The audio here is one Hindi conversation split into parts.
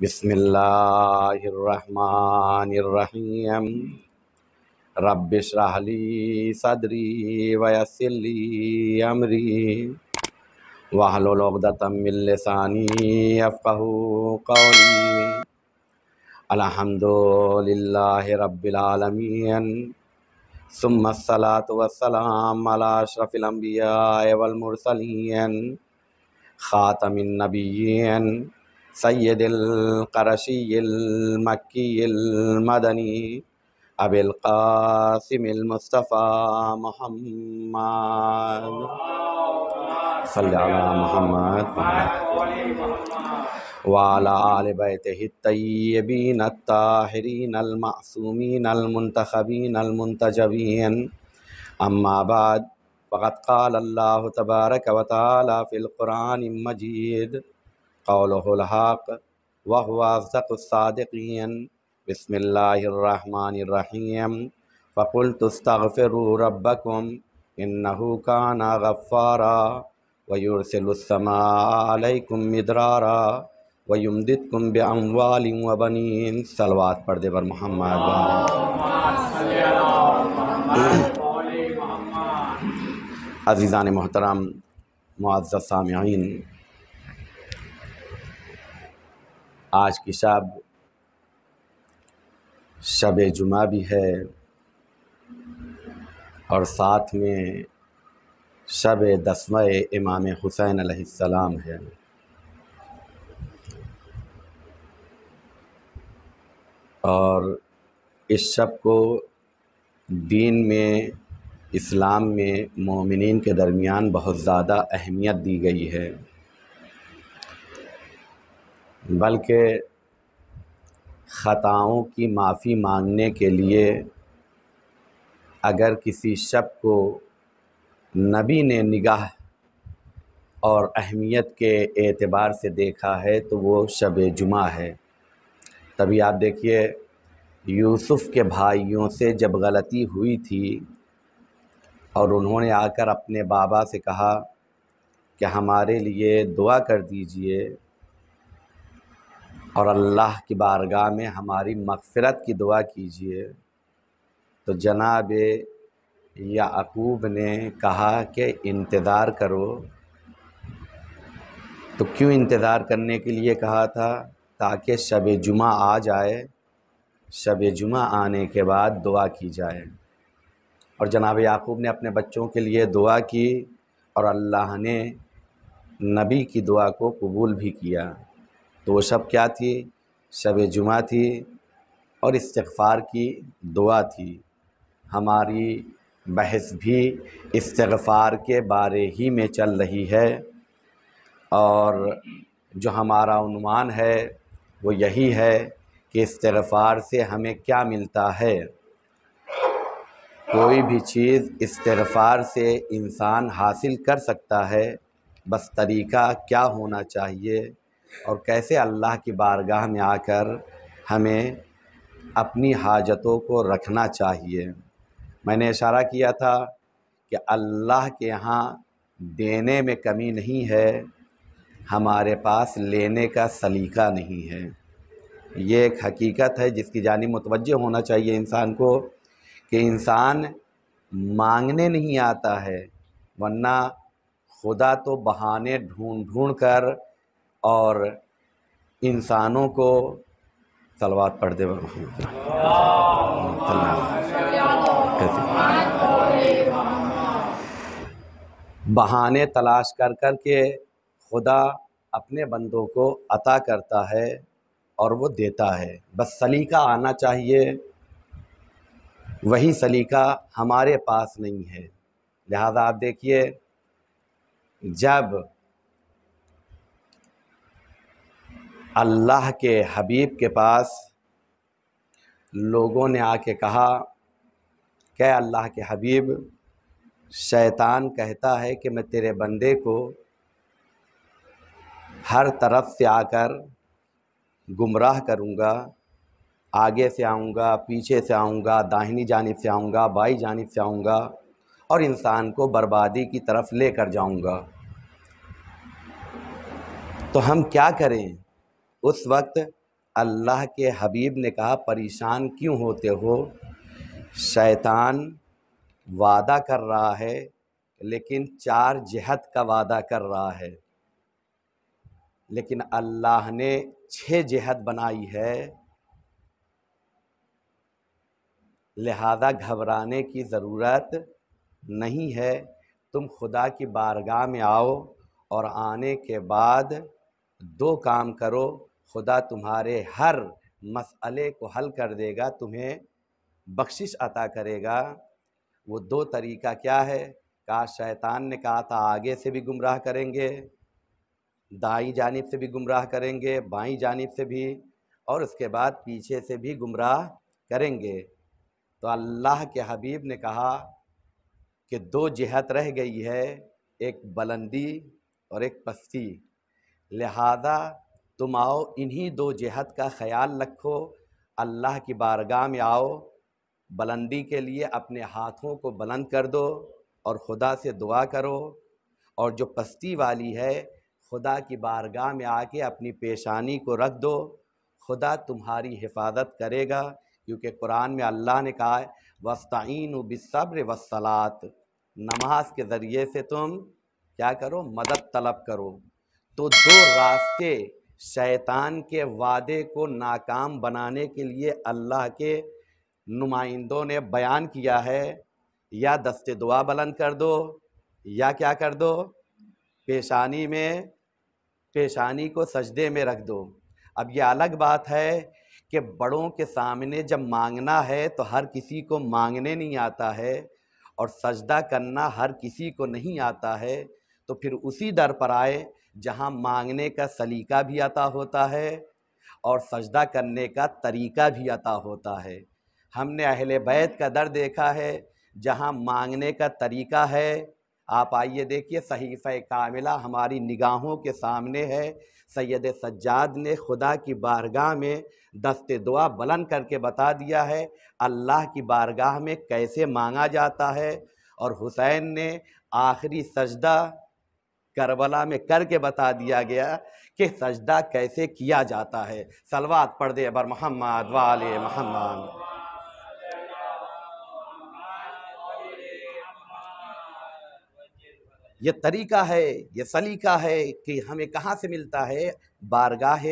बिस्मिल्लाहिर्रहमानिर्रहीम रब्बिश रहली सदरी वयसिली अमरी वाहलोलदातमिलसानी अफ़हू कौली अलहमदिल्लाह रब्बिलमीन सुम्मसलात वसलाम अला अशरफ़िलम्बिया वलमुरसलीन خاتم النبيين سيد القرشي المكي المدني أبي القاسم المصطفى محمد صل على محمد وعلى آل بيته الطيبين الطاهرين المعصومين المنتخبين المنتجبين أما بعد फ़कत क़ाल्ला तबारक वाली फ़िलकुरान मजीद कौलहक़ वहवासक़ादीन बसमीम फ़कुल तस्तफ़िर रबकुम इन्नहूका नागफ़ारा वयुरसलसमाकुम मदरारा वयुमदित कुम बमवाल वबनीन सलवात पर्दे पर मोहम्मद अज़ीज़ान मोहतरम मुआजा सामीन आज की शब शब जुमा भी है और साथ में शब दसवा इमाम हुसैन अलैहिस्सलाम है और इस शब को दीन में इस्लाम में मोमिन के दरमियान बहुत ज़्यादा अहमियत दी गई है बल्कि ख़ताओं की माफ़ी मांगने के लिए अगर किसी शब को नबी ने निगाह और अहमियत के एतबार से देखा है तो वो शब जुमा है तभी आप देखिए यूसुफ़ के भाइयों से जब गलती हुई थी और उन्होंने आकर अपने बाबा से कहा कि हमारे लिए दुआ कर दीजिए और अल्लाह की बारगाह में हमारी मगफ़रत की दुआ कीजिए तो जनाब याकूब ने कहा कि इंतज़ार करो तो क्यों इंतज़ार करने के लिए कहा था ताकि शब जुमा आ जाए शब जुमा आने के बाद दुआ की जाए और जनाब याकूब ने अपने बच्चों के लिए दुआ की और अल्लाह ने नबी की दुआ को कबूल भी किया तो वो शब क्या थी शब जुमा थी और इस्तफ़ार की दुआ थी हमारी बहस भी इस्तफ़ार के बारे ही में चल रही है और जो हमारा अनुमान है वो यही है कि इस्तफ़ार से हमें क्या मिलता है कोई भी चीज़ इस्तफ़ार से इंसान हासिल कर सकता है बस तरीक़ा क्या होना चाहिए और कैसे अल्लाह की बारगाह में आकर हमें अपनी हाजतों को रखना चाहिए मैंने इशारा किया था कि अल्लाह के यहाँ देने में कमी नहीं है हमारे पास लेने का सलीका नहीं है ये एक हकीकत है जिसकी जानी मुतवजह होना चाहिए इंसान को कि इंसान मांगने नहीं आता है वरना खुदा तो बहाने ढूंढ ढूंढ कर और इंसानों को सलवार पढ़ दे बहाने तलाश कर कर के खुदा अपने बंदों को अता करता है और वो देता है बस सलीका आना चाहिए वही सलीका हमारे पास नहीं है लिहाजा आप देखिए जब अल्लाह के हबीब के पास लोगों ने आके कहा क्या अल्लाह के हबीब शैतान कहता है कि मैं तेरे बंदे को हर तरफ से आकर गुमराह करूँगा आगे से आऊँगा पीछे से आऊँगा दाहिनी जानब से आऊँगा बाई जानब से आऊँगा और इंसान को बर्बादी की तरफ ले कर जाऊँगा तो हम क्या करें उस वक्त अल्लाह के हबीब ने कहा परेशान क्यों होते हो शैतान वादा कर रहा है लेकिन चार जहत का वादा कर रहा है लेकिन अल्लाह ने छः जहत बनाई है लिहाजा घबराने की ज़रूरत नहीं है तुम खुदा की बारगाह में आओ और आने के बाद दो काम करो खुदा तुम्हारे हर मसले को हल कर देगा तुम्हें बख्शिश अता करेगा वो दो तरीका क्या है कहा शैतान ने कहा था आगे से भी गुमराह करेंगे दाई जानब से भी गुमराह करेंगे बाई जानब से भी और उसके बाद पीछे से भी गुमराह करेंगे तो अल्लाह के हबीब ने कहा कि दो जिहत रह गई है एक बुलंदी और एक पस्ती लिहाजा तुम आओ इन्हीं दो जिहत का ख्याल रखो अल्लाह की बारगाह में आओ बुलंदी के लिए अपने हाथों को बुलंद कर दो और ख़ुदा से दुआ करो और जो पस्ती वाली है खुदा की बारगाह में आके अपनी पेशानी को रख दो खुदा तुम्हारी हिफाजत करेगा क्योंकि कुरान में अल्लाह ने कहा है वस्ताइन वसलात नमाज के ज़रिए से तुम क्या करो मदद तलब करो तो दो रास्ते शैतान के वादे को नाकाम बनाने के लिए अल्लाह के नुमाइंदों ने बयान किया है या दस्ते दुआ बुलंद कर दो या क्या कर दो पेशानी में पेशानी को सजदे में रख दो अब यह अलग बात है कि बड़ों के सामने जब मांगना है तो हर किसी को मांगने नहीं आता है और सजदा करना हर किसी को नहीं आता है तो फिर उसी दर पर आए जहाँ मांगने का सलीका भी आता होता है और सजदा करने का तरीका भी आता होता है हमने अहले बैत का दर देखा है जहाँ मांगने का तरीका है आप आइए देखिए सहीफ़ कामिला हमारी निगाहों के सामने है सैयद सज्जाद ने खुदा की बारगाह में दस्त दुआ बुलंद करके बता दिया है अल्लाह की बारगाह में कैसे मांगा जाता है और हुसैन ने आखिरी सजदा करबला में करके बता दिया गया कि सजदा कैसे किया जाता है सलवात पढ़ दे अबर महम्मद वाल महम्मद ये तरीका है ये सलीका है कि हमें कहाँ से मिलता है बारगाह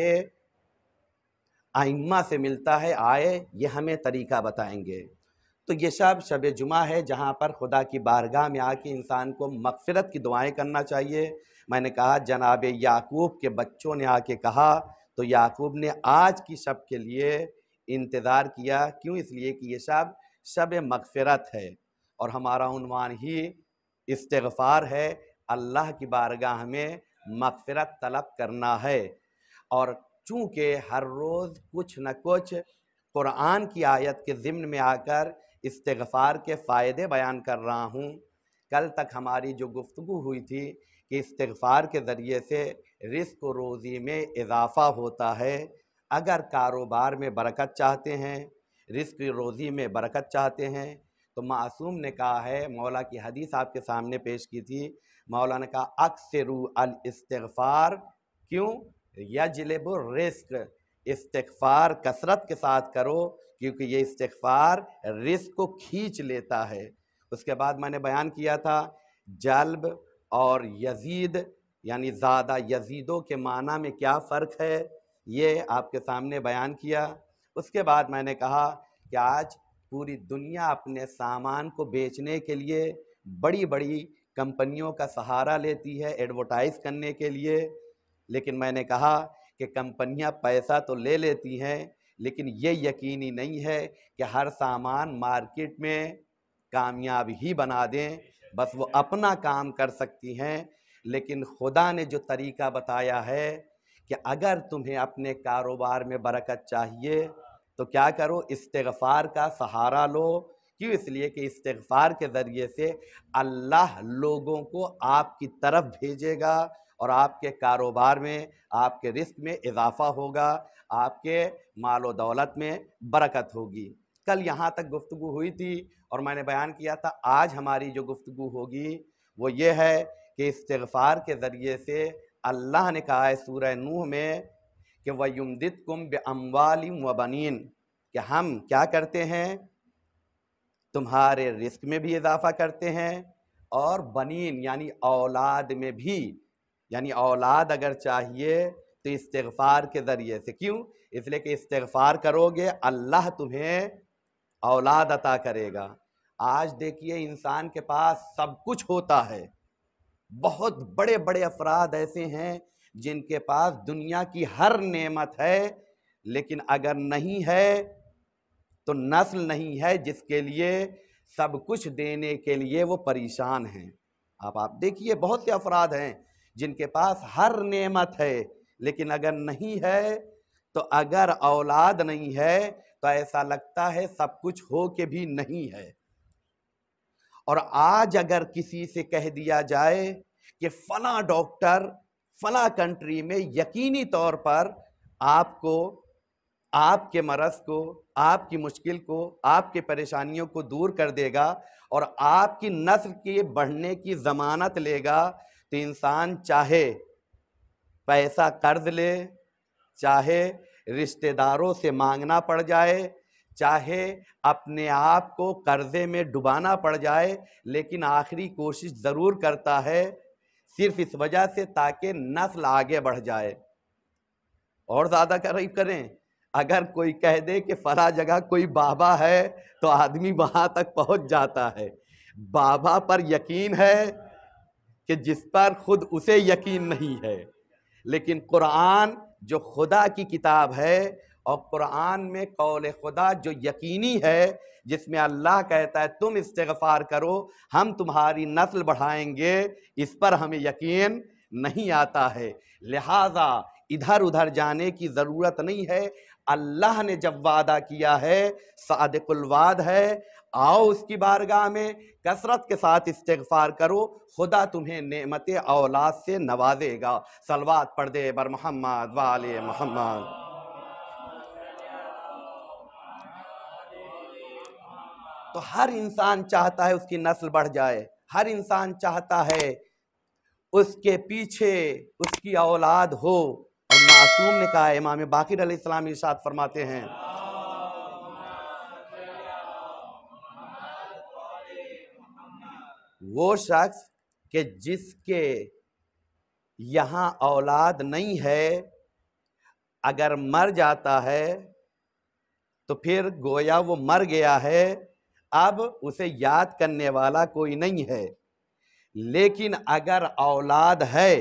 आइम्मा से मिलता है आए ये हमें तरीका बताएंगे तो ये शब शब जुमा है जहाँ पर खुदा की बारगाह में आके इंसान को मगफ़रत की दुआएं करना चाहिए मैंने कहा जनाब याकूब के बच्चों ने आके कहा तो याकूब ने आज की शब के लिए इंतज़ार किया क्यों इसलिए कि ये शब शब मगफ़रत है और हमारा उनवान ही इस्तफ़ार है अल्लाह की बारगाह में मफ़रत तलब करना है और चूँकि हर रोज़ कुछ न कुछ क़ुरान की आयत के ज़िम्न में आकर इस्तफ़ार के फ़ायदे बयान कर रहा हूँ कल तक हमारी जो गुफ्तु हुई थी कि इस्तफ़ार के ज़रिए से रिस्क रोज़ी में इजाफ़ा होता है अगर कारोबार में बरकत चाहते हैं रिस्क रोज़ी में बरकत चाहते हैं तो मासूम ने कहा है मौला की हदीस आपके सामने पेश की थी मौला ने कहा अक्सरू अल इस्तफ़ार क्यों यजलब रिस्क इस्तफ़ार कसरत के साथ करो क्योंकि ये इस्तफ़ार रिस्क को खींच लेता है उसके बाद मैंने बयान किया था जल्ब और यजीद यानी ज़्यादा यजीदों के माना में क्या फ़र्क है ये आपके सामने बयान किया उसके बाद मैंने कहा कि आज पूरी दुनिया अपने सामान को बेचने के लिए बड़ी बड़ी कंपनियों का सहारा लेती है एडवर्टाइज़ करने के लिए लेकिन मैंने कहा कि कंपनियां पैसा तो ले लेती हैं लेकिन ये यकीनी नहीं है कि हर सामान मार्केट में कामयाब ही बना दें बस वो अपना काम कर सकती हैं लेकिन खुदा ने जो तरीका बताया है कि अगर तुम्हें अपने कारोबार में बरकत चाहिए तो क्या करो इस्तफ़ार का सहारा लो क्यों इसलिए कि इस्तफ़ार के ज़रिए से अल्लाह लोगों को आपकी तरफ भेजेगा और आपके कारोबार में आपके रिस्क में इजाफा होगा आपके माल व दौलत में बरकत होगी कल यहाँ तक गुफ्तु हुई थी और मैंने बयान किया था आज हमारी जो गुफ्तु होगी वो ये है कि इस्तफ़ार के ज़रिए से अल्लाह ने कहा है सूर नूह में कि वयुमदित कुम बे व बनीन कि हम क्या करते हैं तुम्हारे रिस्क में भी इजाफा करते हैं और बनीन यानी औलाद में भी यानी औलाद अगर चाहिए तो इस्तफ़ार के ज़रिए से क्यों इसलिए कि इस्तफ़ार करोगे अल्लाह तुम्हें औलाद अता करेगा आज देखिए इंसान के पास सब कुछ होता है बहुत बड़े बड़े अफराद ऐसे हैं जिनके पास दुनिया की हर नेमत है लेकिन अगर नहीं है तो नस्ल नहीं है जिसके लिए सब कुछ देने के लिए वो परेशान हैं आप आप देखिए बहुत से अफराद हैं जिनके पास हर नेमत है लेकिन अगर नहीं है तो अगर औलाद नहीं है तो ऐसा लगता है सब कुछ हो के भी नहीं है और आज अगर किसी से कह दिया जाए कि फला डॉक्टर फला कंट्री में यकीनी तौर पर आपको आपके मरस को आपकी मुश्किल को आपके परेशानियों को दूर कर देगा और आपकी नस्ल के बढ़ने की ज़मानत लेगा तो इंसान चाहे पैसा कर्ज ले चाहे रिश्तेदारों से मांगना पड़ जाए चाहे अपने आप को कर्जे में डुबाना पड़ जाए लेकिन आखिरी कोशिश ज़रूर करता है सिर्फ इस वजह से ताकि नस्ल आगे बढ़ जाए और ज़्यादा करीब करें अगर कोई कह दे कि फला जगह कोई बाबा है तो आदमी वहाँ तक पहुँच जाता है बाबा पर यकीन है कि जिस पर खुद उसे यकीन नहीं है लेकिन कुरान जो खुदा की किताब है और कुरान में कौल खुदा जो यकीनी है जिसमें अल्लाह कहता है तुम इस्तगफार करो हम तुम्हारी नस्ल बढ़ाएंगे इस पर हमें यकीन नहीं आता है लिहाजा इधर उधर जाने की ज़रूरत नहीं है अल्लाह ने जब वादा किया है सादकुलवाद है आओ उसकी बारगाह में कसरत के साथ इस्तफ़ार करो खुदा तुम्हें नेमत औलाद से नवाजेगा सलवात पढ़ दे बर महम्मद वाल महम्मद तो हर इंसान चाहता है उसकी नस्ल बढ़ जाए हर इंसान चाहता है उसके पीछे उसकी औलाद हो और मासूम ने कहा इमाम बाकिर अलैहिस्सलाम इरशाद फरमाते हैं वो शख्स के जिसके यहाँ औलाद नहीं है अगर मर जाता है तो फिर गोया वो मर गया है अब उसे याद करने वाला कोई नहीं है लेकिन अगर औलाद है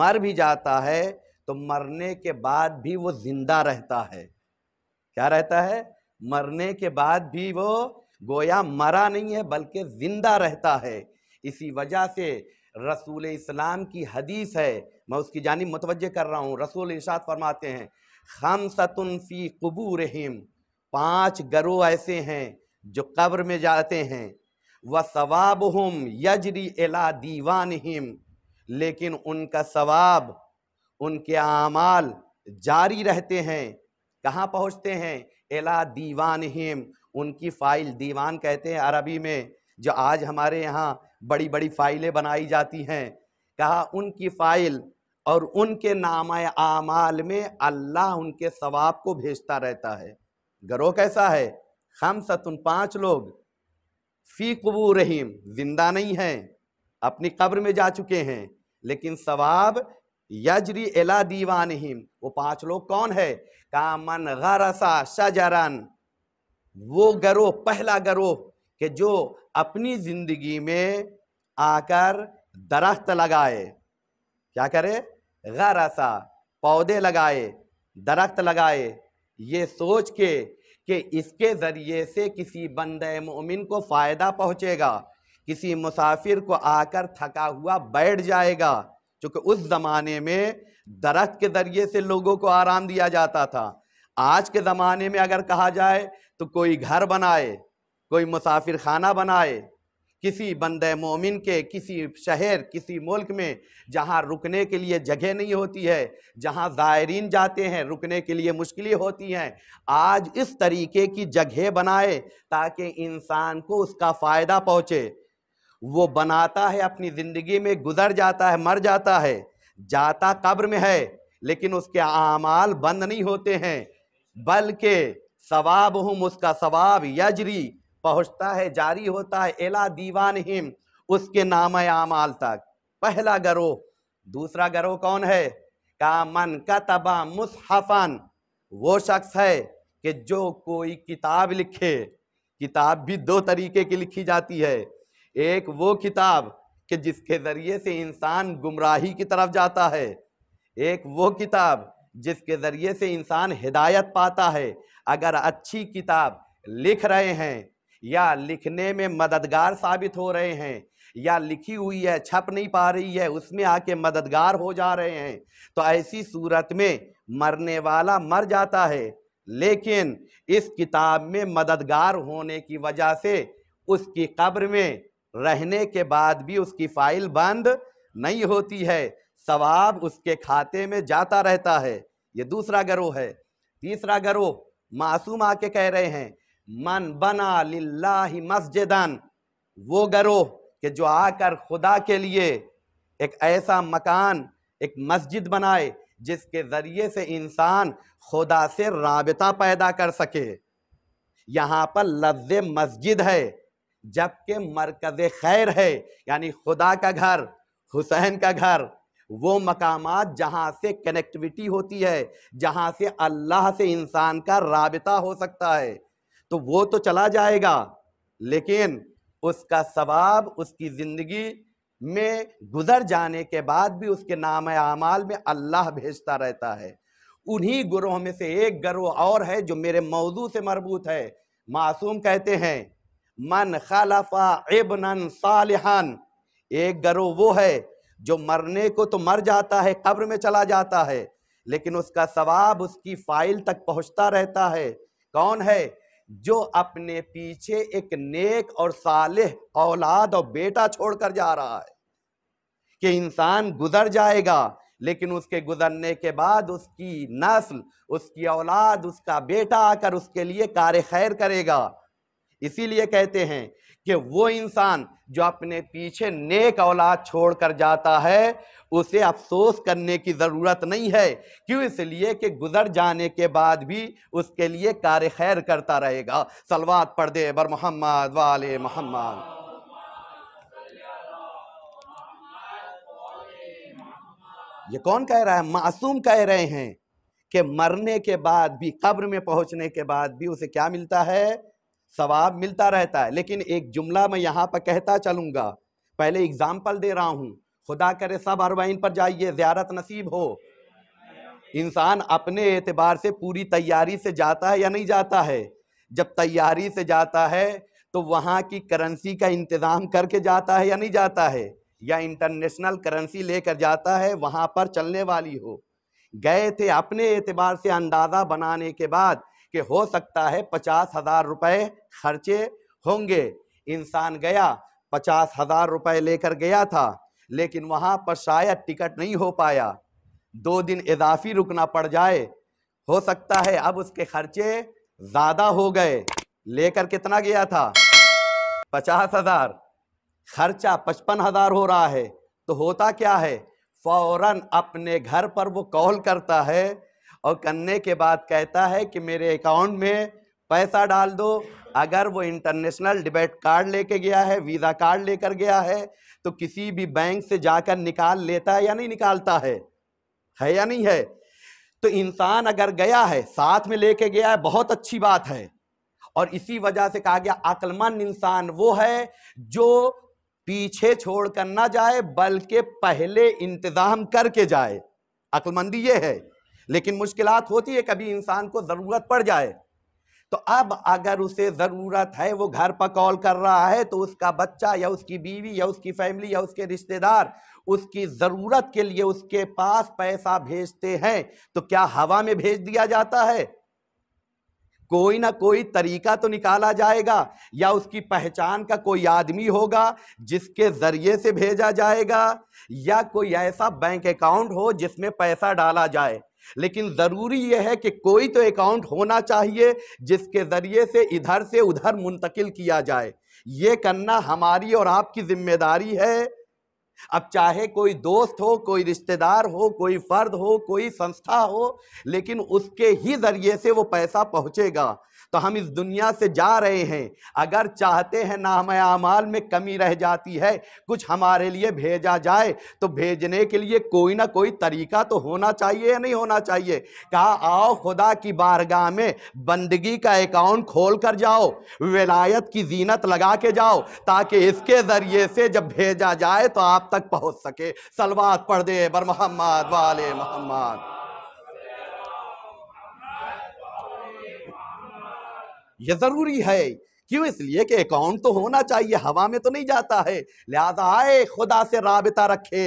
मर भी जाता है तो मरने के बाद भी वो जिंदा रहता है क्या रहता है मरने के बाद भी वो गोया मरा नहीं है बल्कि जिंदा रहता है इसी वजह से रसूल इस्लाम की हदीस है मैं उसकी जानी मुतवजह कर रहा हूँ रसूल इर्शाद फरमाते हैं खम सतुन फ़ी रहीम पाँच गरो ऐसे हैं जो कब्र में जाते हैं वह सवाब हम यजरी एला दीवान हिम लेकिन उनका सवाब उनके आमाल जारी रहते हैं कहाँ पहुँचते हैं एला दीवान हिम उनकी फ़ाइल दीवान कहते हैं अरबी में जो आज हमारे यहाँ बड़ी बड़ी फ़ाइलें बनाई जाती हैं कहा उनकी फ़ाइल और उनके नाम आमाल में अल्लाह उनके सवाब को भेजता रहता है गरो कैसा है खम सतुन पाँच लोग फ़ी कबू रहीम जिंदा नहीं हैं अपनी कब्र में जा चुके हैं लेकिन सवाब यजरी एला दीवान वो पांच लोग कौन है कामन गरसा शजरन वो गरोह पहला गरोह कि जो अपनी ज़िंदगी में आकर दरख्त लगाए क्या करे गरसा पौधे लगाए दरख्त लगाए ये सोच के कि इसके ज़रिए से किसी बंद मोमिन को फ़ायदा पहुँचेगा किसी मुसाफिर को आकर थका हुआ बैठ जाएगा चूँकि उस ज़माने में दरख्त के ज़रिए से लोगों को आराम दिया जाता था आज के ज़माने में अगर कहा जाए तो कोई घर बनाए कोई मुसाफिर खाना बनाए किसी बंद मोमिन के किसी शहर किसी मुल्क में जहाँ रुकने के लिए जगह नहीं होती है जहाँ ज़ायरीन जाते हैं रुकने के लिए मुश्किलें होती हैं आज इस तरीके की जगह बनाए ताकि इंसान को उसका फ़ायदा पहुँचे वो बनाता है अपनी ज़िंदगी में गुजर जाता है मर जाता है जाता कब्र में है लेकिन उसके आमाल बंद नहीं होते हैं बल्कि सवाब हम उसका सवाब यजरी पहुंचता है जारी होता है एला दीवान हिम उसके नाम आमाल तक पहला गरोह दूसरा गरोह कौन है का मन का तबा मुसहफन वो शख्स है कि जो कोई किताब लिखे किताब भी दो तरीके की लिखी जाती है एक वो किताब कि जिसके ज़रिए से इंसान गुमराही की तरफ जाता है एक वो किताब जिसके ज़रिए से इंसान हिदायत पाता है अगर अच्छी किताब लिख रहे हैं या लिखने में मददगार साबित हो रहे हैं या लिखी हुई है छप नहीं पा रही है उसमें आके मददगार हो जा रहे हैं तो ऐसी सूरत में मरने वाला मर जाता है लेकिन इस किताब में मददगार होने की वजह से उसकी कब्र में रहने के बाद भी उसकी फाइल बंद नहीं होती है सवाब उसके खाते में जाता रहता है ये दूसरा गरोह है तीसरा गरोह मासूम आके कह रहे हैं मन बना लिल्लाही मस्जिदन वो गरोह कि जो आकर खुदा के लिए एक ऐसा मकान एक मस्जिद बनाए जिसके ज़रिए से इंसान खुदा से रबता पैदा कर सके यहाँ पर लफ्ज मस्जिद है जबकि मरकज़ खैर है यानी खुदा का घर हुसैन का घर वो मकाम जहाँ से कनेक्टिविटी होती है जहाँ से अल्लाह से इंसान का रबता हो सकता है तो वो तो चला जाएगा लेकिन उसका सवाब उसकी ज़िंदगी में गुजर जाने के बाद भी उसके नाम आमाल में अल्लाह भेजता रहता है उन्हीं गुरों में से एक गरोह और है जो मेरे मौजू से मरबूत है मासूम कहते हैं मन खलफा इबन सालहान एक गरोह वो है जो मरने को तो मर जाता है कब्र में चला जाता है लेकिन उसका सवाब उसकी फाइल तक पहुंचता रहता है कौन है जो अपने पीछे एक नेक और सालेह औलाद और बेटा छोड़कर जा रहा है कि इंसान गुजर जाएगा लेकिन उसके गुजरने के बाद उसकी नस्ल उसकी औलाद उसका बेटा आकर उसके लिए कार्य खैर करेगा इसीलिए कहते हैं कि वो इंसान जो अपने पीछे नेक औलाद छोड़ कर जाता है उसे अफसोस करने की ज़रूरत नहीं है क्यों इसलिए कि गुजर जाने के बाद भी उसके लिए कार खैर करता रहेगा सलवात पर्दे बर मोहम्मद वाले मोहम्मद ये कौन कह रहा है मासूम कह रहे हैं कि मरने के बाद भी कब्र में पहुंचने के बाद भी उसे क्या मिलता है सवाब मिलता रहता है लेकिन एक जुमला मैं यहाँ पर कहता चलूँगा पहले एग्ज़ाम्पल दे रहा हूँ खुदा करे सब अरवाइन पर जाइए ज्यारत नसीब हो इंसान अपने एतबार से पूरी तैयारी से जाता है या नहीं जाता है जब तैयारी से जाता है तो वहाँ की करेंसी का इंतज़ाम करके जाता है या नहीं जाता है या इंटरनेशनल करेंसी लेकर जाता है वहाँ पर चलने वाली हो गए थे अपने एतबार से अंदाज़ा बनाने के बाद कि हो सकता है पचास हजार रुपये खर्चे होंगे इंसान गया पचास हजार रुपये लेकर गया था लेकिन वहाँ पर शायद टिकट नहीं हो पाया दो दिन इजाफी रुकना पड़ जाए हो सकता है अब उसके खर्चे ज़्यादा हो गए लेकर कितना गया था पचास हजार खर्चा पचपन हजार हो रहा है तो होता क्या है फौरन अपने घर पर वो कॉल करता है और करने के बाद कहता है कि मेरे अकाउंट में पैसा डाल दो अगर वो इंटरनेशनल डेबिट कार्ड लेके गया है वीज़ा कार्ड लेकर गया है तो किसी भी बैंक से जाकर निकाल लेता है या नहीं निकालता है है या नहीं है तो इंसान अगर गया है साथ में लेके गया है बहुत अच्छी बात है और इसी वजह से कहा गया अक्लमंद इंसान वो है जो पीछे छोड़ कर ना जाए बल्कि पहले इंतज़ाम करके जाए अक्लमंदी ये है लेकिन मुश्किल होती है कभी इंसान को ज़रूरत पड़ जाए तो अब अगर उसे ज़रूरत है वो घर पर कॉल कर रहा है तो उसका बच्चा या उसकी बीवी या उसकी फैमिली या उसके रिश्तेदार उसकी ज़रूरत के लिए उसके पास पैसा भेजते हैं तो क्या हवा में भेज दिया जाता है कोई ना कोई तरीका तो निकाला जाएगा या उसकी पहचान का कोई आदमी होगा जिसके ज़रिए से भेजा जाएगा या कोई ऐसा बैंक अकाउंट हो जिसमें पैसा डाला जाए लेकिन ज़रूरी यह है कि कोई तो अकाउंट होना चाहिए जिसके ज़रिए से इधर से उधर मुंतकिल किया जाए ये करना हमारी और आपकी जिम्मेदारी है अब चाहे कोई दोस्त हो कोई रिश्तेदार हो कोई फर्द हो कोई संस्था हो लेकिन उसके ही जरिए से वो पैसा पहुंचेगा तो हम इस दुनिया से जा रहे हैं अगर चाहते हैं नाम आमाल में कमी रह जाती है कुछ हमारे लिए भेजा जाए तो भेजने के लिए कोई ना कोई तरीका तो होना चाहिए या नहीं होना चाहिए कहा आओ खुदा की बारगाह में बंदगी का अकाउंट खोल कर जाओ विलायत की जीनत लगा के जाओ ताकि इसके ज़रिए से जब भेजा जाए तो आप तक पहुँच सके सलवा पढ़ दे बर मोहम्मद वाले मोहम्मद यह ज़रूरी है क्यों इसलिए कि अकाउंट तो होना चाहिए हवा में तो नहीं जाता है लिहाजा आए खुदा से रबता रखे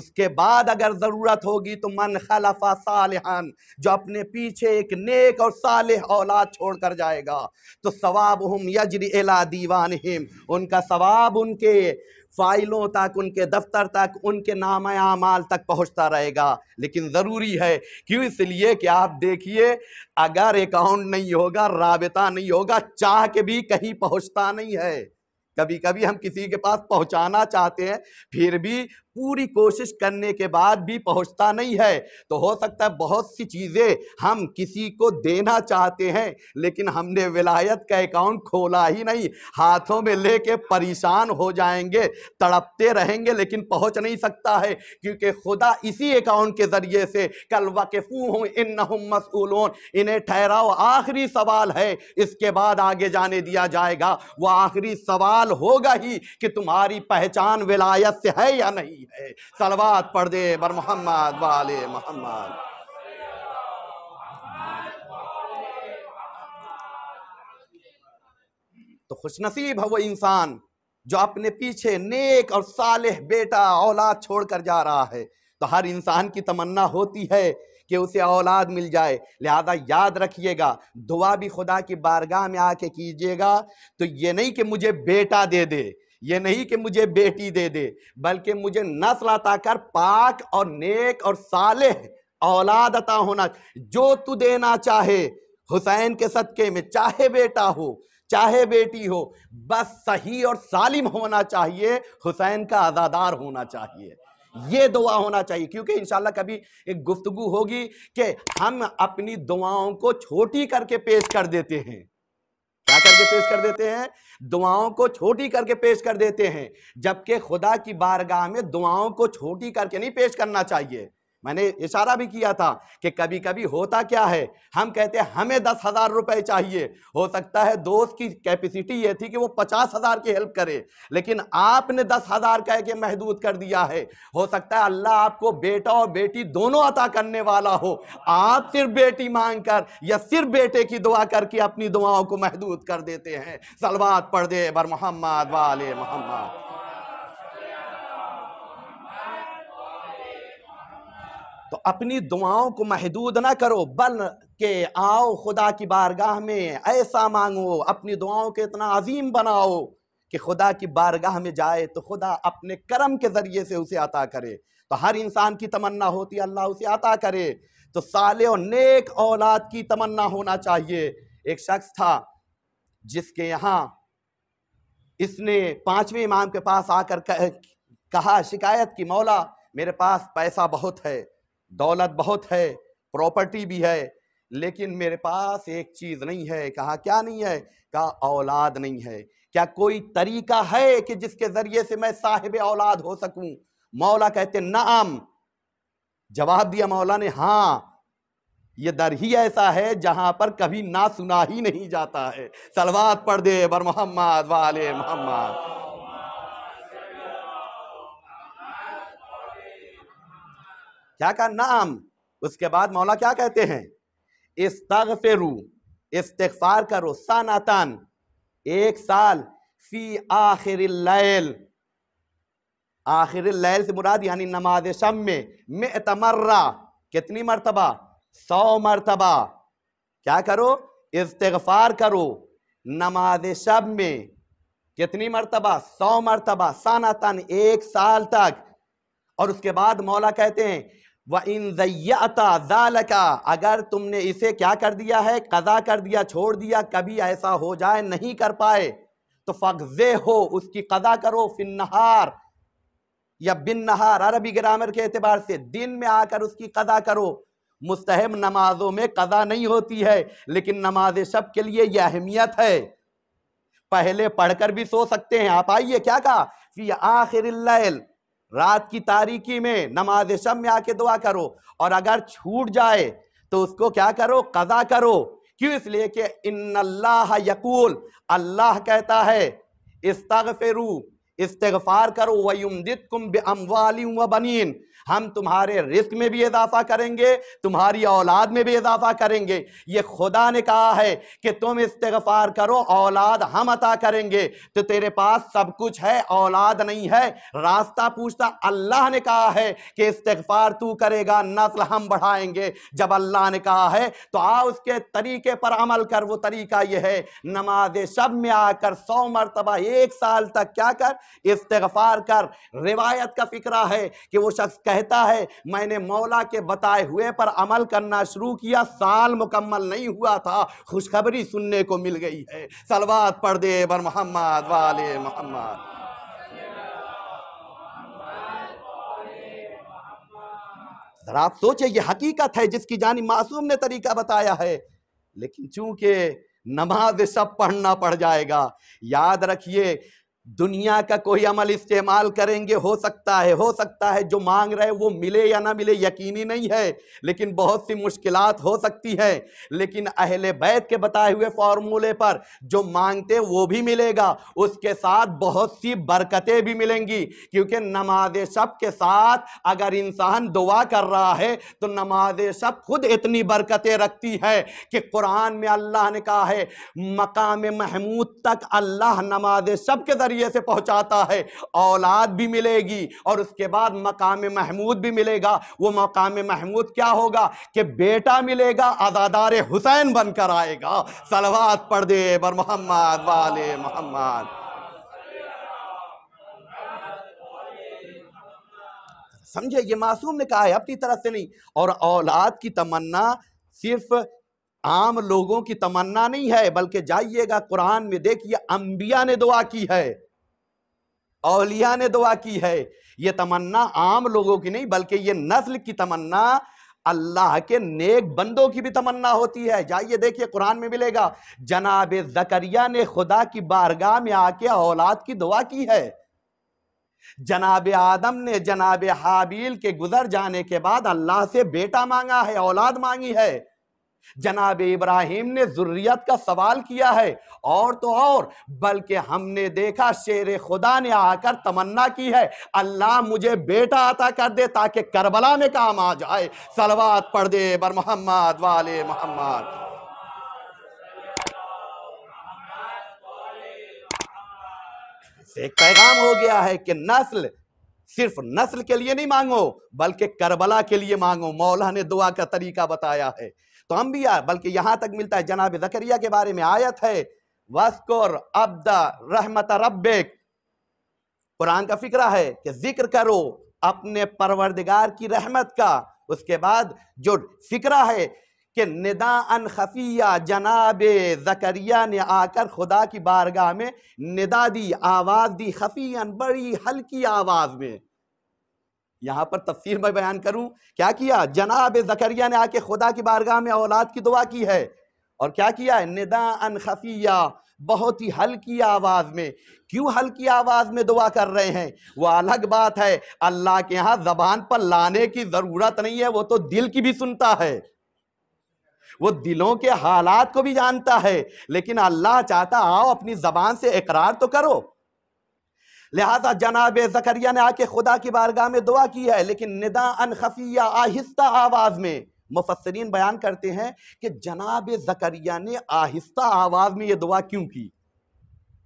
उसके बाद अगर ज़रूरत होगी तो मन खलफा सालहान जो अपने पीछे एक नेक और साल औलाद छोड़ कर जाएगा तो सवाब हम यजरी एला दीवान हिम उनका सवाब उनके फाइलों तक उनके दफ्तर तक उनके नाम आमाल तक पहुंचता रहेगा लेकिन ज़रूरी है क्यों इसलिए कि आप देखिए अगर अकाउंट नहीं होगा रबता नहीं होगा चाह के भी कहीं पहुंचता नहीं है कभी कभी हम किसी के पास पहुंचाना चाहते हैं फिर भी पूरी कोशिश करने के बाद भी पहुंचता नहीं है तो हो सकता है बहुत सी चीज़ें हम किसी को देना चाहते हैं लेकिन हमने विलायत का अकाउंट खोला ही नहीं हाथों में लेके परेशान हो जाएंगे तड़पते रहेंगे लेकिन पहुंच नहीं सकता है क्योंकि खुदा इसी अकाउंट के ज़रिए से कल वकफ़ू हूँ इन मसूलोन इन्हें ठहराओ आखिरी सवाल है इसके बाद आगे जाने दिया जाएगा वह आखिरी सवाल होगा ही कि तुम्हारी पहचान विलायत से है या नहीं की है सलवाद पढ़ दे बर मोहम्मद वाले मोहम्मद तो खुशनसीब है वो इंसान जो अपने पीछे नेक और सालेह बेटा औलाद छोड़कर जा रहा है तो हर इंसान की तमन्ना होती है कि उसे औलाद मिल जाए लिहाजा याद रखिएगा दुआ भी खुदा की बारगाह में आके कीजिएगा तो ये नहीं कि मुझे बेटा दे दे ये नहीं कि मुझे बेटी दे दे बल्कि मुझे नस्ल अता कर पाक और नेक और साले औलाद अता होना जो तू देना चाहे हुसैन के सदक़े में चाहे बेटा हो चाहे बेटी हो बस सही और सालिम होना चाहिए हुसैन का आज़ादार होना चाहिए ये दुआ होना चाहिए क्योंकि इन कभी एक गुफ्तगु होगी कि हम अपनी दुआओं को छोटी करके पेश कर देते हैं क्या करके पेश कर देते हैं दुआओं को छोटी करके पेश कर देते हैं जबकि खुदा की बारगाह में दुआओं को छोटी करके नहीं पेश करना चाहिए मैंने इशारा भी किया था कि कभी कभी होता क्या है हम कहते हैं हमें दस हज़ार रुपये चाहिए हो सकता है दोस्त की कैपेसिटी ये थी कि वो पचास हज़ार की हेल्प करे लेकिन आपने दस हज़ार कह के महदूद कर दिया है हो सकता है अल्लाह आपको बेटा और बेटी दोनों अता करने वाला हो आप सिर्फ बेटी मांग कर या सिर्फ बेटे की दुआ करके अपनी दुआओं को महदूद कर देते हैं सलवाद पढ़ दे बर मोहम्मद वाले मोहम्मद तो अपनी दुआओं को महदूद ना करो बल के आओ खुदा की बारगाह में ऐसा मांगो अपनी दुआओं के इतना अजीम बनाओ कि खुदा की बारगाह में जाए तो खुदा अपने कर्म के ज़रिए से उसे अता करे तो हर इंसान की तमन्ना होती है अल्लाह उसे अता करे तो साले और नेक औलाद की तमन्ना होना चाहिए एक शख्स था जिसके यहाँ इसने पाँचवें इमाम के पास आकर कहा शिकायत की मौला मेरे पास पैसा बहुत है दौलत बहुत है प्रॉपर्टी भी है लेकिन मेरे पास एक चीज़ नहीं है कहा क्या नहीं है कहा औलाद नहीं है क्या कोई तरीका है कि जिसके ज़रिए से मैं साहिब औलाद हो सकूं मौला कहते नाम जवाब दिया मौला ने हाँ ये दर ही ऐसा है जहां पर कभी ना सुना ही नहीं जाता है सलवाद पढ़ दे बर मोहम्मद वाले मोहम्मद क्या कहा नाम उसके बाद मौला क्या कहते हैं इस्तगफिरु इस्तगफार करो सनातन एक साल फी आखिर लैल आखिर लैल से मुराद यानी नमाज शम में मैं तमर्रा कितनी मरतबा सौ मरतबा क्या करो इस्तगफार करो नमाज शब में कितनी मरतबा सौ मरतबा सनातन एक साल तक और उसके बाद मौला कहते हैं व इनका अगर तुमने इसे क्या कर दिया है कज़ा कर दिया छोड़ दिया कभी ऐसा हो जाए नहीं कर पाए तो फ़े हो उसकी कज़ा करो फिन नहार या बिन नहार अरबी ग्रामर के अतबार से दिन में आकर उसकी कज़ा करो मुस्तहम नमाजों में कज़ा नहीं होती है लेकिन नमाज शब के लिए यह अहमियत है पहले पढ़कर भी सो सकते हैं आप आइए क्या कहा आखिर रात की तारीकी में नमाज शब में आके दुआ करो और अगर छूट जाए तो उसको क्या करो कज़ा करो क्यों इसलिए कि इन अल्लाह यकूल अल्लाह कहता है इस्तगफरू इस्तगफार करो वयुमदित कुम बमवाली व बनीन हम तुम्हारे रिस्क में भी इजाफा करेंगे तुम्हारी औलाद में भी इजाफा करेंगे ये खुदा ने कहा है कि तुम इस्तफार करो औलाद हम अता करेंगे तो तेरे पास सब कुछ है औलाद नहीं है रास्ता पूछता अल्लाह ने कहा है कि इस्तफार तू करेगा नस्ल हम बढ़ाएंगे जब अल्लाह ने कहा है तो आ उसके तरीके पर अमल कर वो तरीका यह है नमाज शब में आकर सौ मरतबा एक साल तक क्या कर इस्तफार कर रिवायत का फिक्रा है कि वो शख्स कहता है मैंने मौला के बताए हुए पर अमल करना शुरू किया साल मुकम्मल नहीं हुआ था खुशखबरी सुनने को मिल गई है सलवाद पढ़ दे बर मोहम्मद वाले मोहम्मद आप सोचे ये हकीकत है जिसकी जानी मासूम ने तरीका बताया है लेकिन चूंकि नमाज सब पढ़ना पड़ जाएगा याद रखिए दुनिया का कोई अमल इस्तेमाल करेंगे हो सकता है हो सकता है जो मांग रहे वो मिले या ना मिले यकीनी नहीं है लेकिन बहुत सी मुश्किलात हो सकती है लेकिन अहले बैत के बताए हुए फार्मूले पर जो मांगते वो भी मिलेगा उसके साथ बहुत सी बरकतें भी मिलेंगी क्योंकि नमाज शब के साथ अगर इंसान दुआ कर रहा है तो नमाज शब खुद इतनी बरकतें रखती है कि कुरान में अल्लाह ने कहा है मकाम महमूद तक अल्लाह नमाज शब के जरिए जरिए से पहुंचाता है औलाद भी मिलेगी और उसके बाद मकाम महमूद भी मिलेगा वो मकाम महमूद क्या होगा कि बेटा मिलेगा आज़ादार हुसैन बनकर आएगा सलवात पढ़ दे बर मोहम्मद वाले मोहम्मद समझे ये मासूम ने कहा है अपनी तरफ से नहीं और औलाद की तमन्ना सिर्फ आम लोगों की तमन्ना नहीं है बल्कि जाइएगा कुरान में देखिए अंबिया ने दुआ की है अलिया ने दुआ की है ये तमन्ना आम लोगों की नहीं बल्कि ये नस्ल की तमन्ना अल्लाह के नेक बंदों की भी तमन्ना होती है जाइए देखिए कुरान में मिलेगा जनाब जकरिया ने खुदा की बारगाह में आके औलाद की दुआ की है जनाब आदम ने जनाब हाबील के गुजर जाने के बाद अल्लाह से बेटा मांगा है औलाद मांगी है जनाब इब्राहिम ने जरूरियत का सवाल किया है और तो और बल्कि हमने देखा शेर खुदा ने आकर तमन्ना की है अल्लाह मुझे बेटा अता कर दे ताकि करबला में काम आ जाए सलवात पढ़ दे बर मोहम्मद वाले मोहम्मद एक पैगाम हो गया है कि नस्ल सिर्फ नस्ल के लिए नहीं मांगो बल्कि करबला के लिए मांगो मौला ने दुआ का तरीका बताया है तो अम्बिया बल्कि यहाँ तक मिलता है जनाब जकरिया के बारे में आयत है वस्कुर अब्दा रहमत रब्बिक कुरान का फिक्रा है कि जिक्र करो अपने परवरदिगार की रहमत का उसके बाद जो फिक्रा है कि निदा अन खफिया जनाब जकरिया ने आकर खुदा की बारगाह में निदा दी आवाज़ दी खफियन बड़ी हल्की आवाज़ में यहाँ पर तफसीर में बयान करूं क्या किया जनाब जकरिया ने आके खुदा की बारगाह में औलाद की दुआ की है और क्या किया निदा अन खफिया बहुत ही हल्की आवाज़ में क्यों हल्की आवाज़ में दुआ कर रहे हैं वो अलग बात है अल्लाह के यहां ज़बान पर लाने की ज़रूरत नहीं है वो तो दिल की भी सुनता है वो दिलों के हालात को भी जानता है लेकिन अल्लाह चाहता आओ अपनी ज़बान से इकरार तो करो लिहाजा जनाब जकरिया ने आके खुदा की बारगाह में दुआ की है लेकिन निदा खफिया आहिस्ता आवाज़ में मुफसरीन बयान करते हैं कि जनाब जकरिया ने आहिस्ता आवाज़ में यह दुआ क्यों की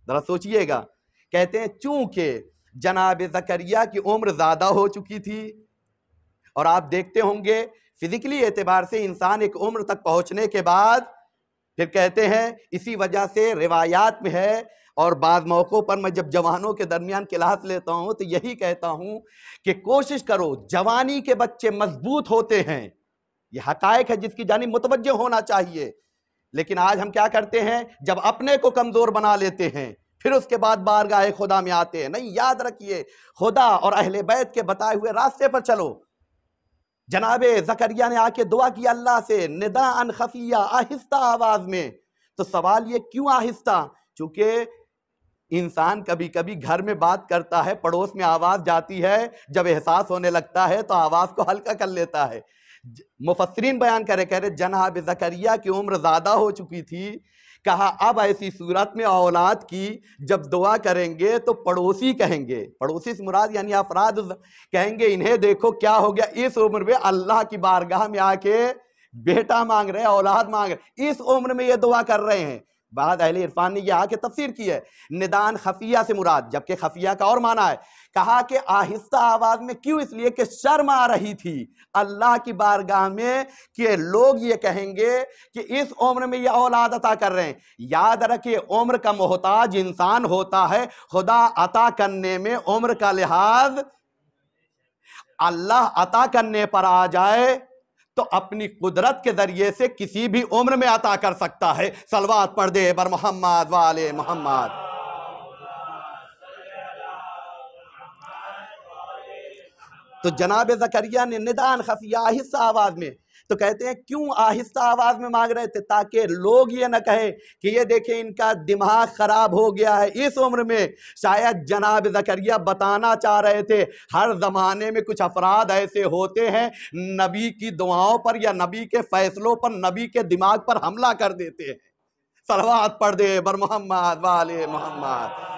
ज़रा सोचिएगा कहते हैं चूंकि जनाब जकरिया की उम्र ज़्यादा हो चुकी थी और आप देखते होंगे फिज़िकली एतबार से इंसान एक उम्र तक पहुंचने के बाद फिर कहते हैं इसी वजह से रिवायात में है और बाद मौक़ों पर मैं जब जवानों के दरमियान क्लास लेता हूँ तो यही कहता हूँ कि कोशिश करो जवानी के बच्चे मजबूत होते हैं ये हकायक है जिसकी जानी मुतवजह होना चाहिए लेकिन आज हम क्या करते हैं जब अपने को कमज़ोर बना लेते हैं फिर उसके बाद बार गाहे खुदा में आते हैं नहीं याद रखिए खुदा और अहले बैत के बताए हुए रास्ते पर चलो जनाब जकरिया ने आके दुआ किया अल्लाह से निदा अन खफिया आहिस्ता आवाज़ में तो सवाल ये क्यों आहिस्ता चूंकि इंसान कभी कभी घर में बात करता है पड़ोस में आवाज़ जाती है जब एहसास होने लगता है तो आवाज़ को हल्का कर लेता है मुफसरीन बयान करे कह रहे जनाब जकरिया की उम्र ज़्यादा हो चुकी थी कहा अब ऐसी सूरत में औलाद की जब दुआ करेंगे तो पड़ोसी कहेंगे पड़ोसी से मुराद यानी अफराद कहेंगे इन्हें देखो क्या हो गया इस उम्र में अल्लाह की बारगाह में आके बेटा मांग रहे हैं औलाद मांग रहे इस उम्र में ये दुआ कर रहे हैं बाद अहले इरफान ने यह आके तफसीर की है निदान खफिया से मुराद जबकि खफिया का और माना है कहा कि आहिस्ता आवाज़ में क्यों इसलिए कि शर्म आ रही थी अल्लाह की बारगाह में कि लोग ये कहेंगे कि इस उम्र में यह औलाद अता कर रहे हैं याद रखिए उम्र का मोहताज इंसान होता है खुदा अता करने में उम्र का लिहाज अल्लाह अता करने पर आ जाए तो अपनी कुदरत के जरिए से किसी भी उम्र में अता कर सकता है सलवाद पढ़ दे बर मोहम्मद वाले मोहम्मद तो जनाब जकरिया ने निदान खफिया हिस्सा आवाज में तो कहते हैं क्यों आहिस्ता आवाज़ में मांग रहे थे ताकि लोग ये ना कहे कि ये देखे इनका दिमाग ख़राब हो गया है इस उम्र में शायद जनाब जकरिया बताना चाह रहे थे हर ज़माने में कुछ अफराद ऐसे होते हैं नबी की दुआओं पर या नबी के फ़ैसलों पर नबी के दिमाग पर हमला कर देते हैं सलवात पढ़ दे बर मोहम्मद वाले मोहम्मद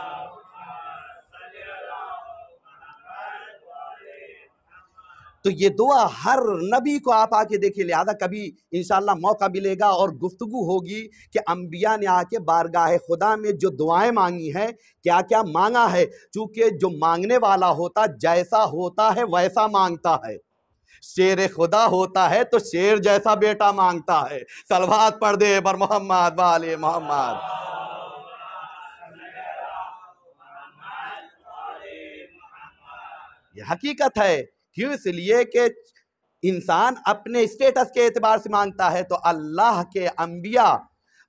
तो ये दुआ हर नबी को आप आके देखिए लिहाजा कभी इंशाल्लाह मौका मिलेगा और गुफ्तगु होगी कि अम्बिया ने आके बारगाह खुदा में जो दुआएं मांगी हैं क्या क्या मांगा है चूंकि जो मांगने वाला होता जैसा होता है वैसा मांगता है शेर खुदा होता है तो शेर जैसा बेटा मांगता है सलवाद पढ़ दे पर मोहम्मद वाले मोहम्मद ये हकीकत है क्यों इसलिए कि इंसान अपने स्टेटस के एतबार से मांगता है तो अल्लाह के अम्बिया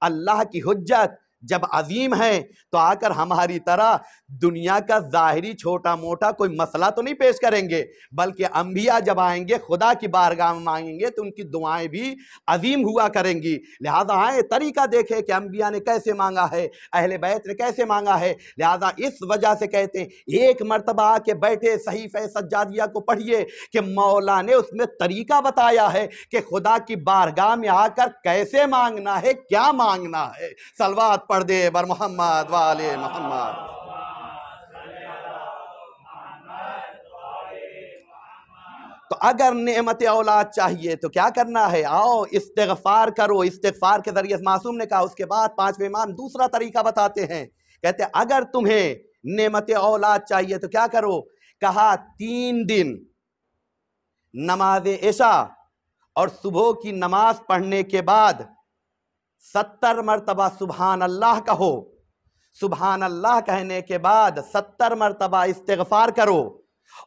अल्लाह की हजत जब अजीम है तो आकर हमारी तरह दुनिया का ज़ाहरी छोटा मोटा कोई मसला तो नहीं पेश करेंगे बल्कि अम्बिया जब आएंगे खुदा की बारगाह में मांगेंगे तो उनकी दुआएं भी अजीम हुआ करेंगी लिहाजा आए हाँ, तरीका देखें कि अम्बिया ने कैसे मांगा है अहल बैत ने कैसे मांगा है लिहाजा इस वजह से कहते हैं एक मरतबा आके बैठे फ़े सजादिया को पढ़िए कि मौला ने उसमें तरीका बताया है कि खुदा की बारगाह में आकर कैसे मांगना है क्या मांगना है सलवा पढ़ दे बर मोहम्मद वाले मोहम्मद तो अगर नेमत औलाद चाहिए तो क्या करना है आओ इस्तफार करो इस्तफार के जरिए मासूम ने कहा उसके बाद पांचवे इमाम दूसरा तरीका बताते हैं कहते हैं अगर तुम्हें नेमत औलाद चाहिए तो क्या करो कहा तीन दिन नमाज ऐशा और सुबह की नमाज पढ़ने के बाद सत्तर मरतबा सुबहान अल्लाह कहो सुबहान अल्लाह कहने के बाद सत्तर मरतबा इस्तफ़ार करो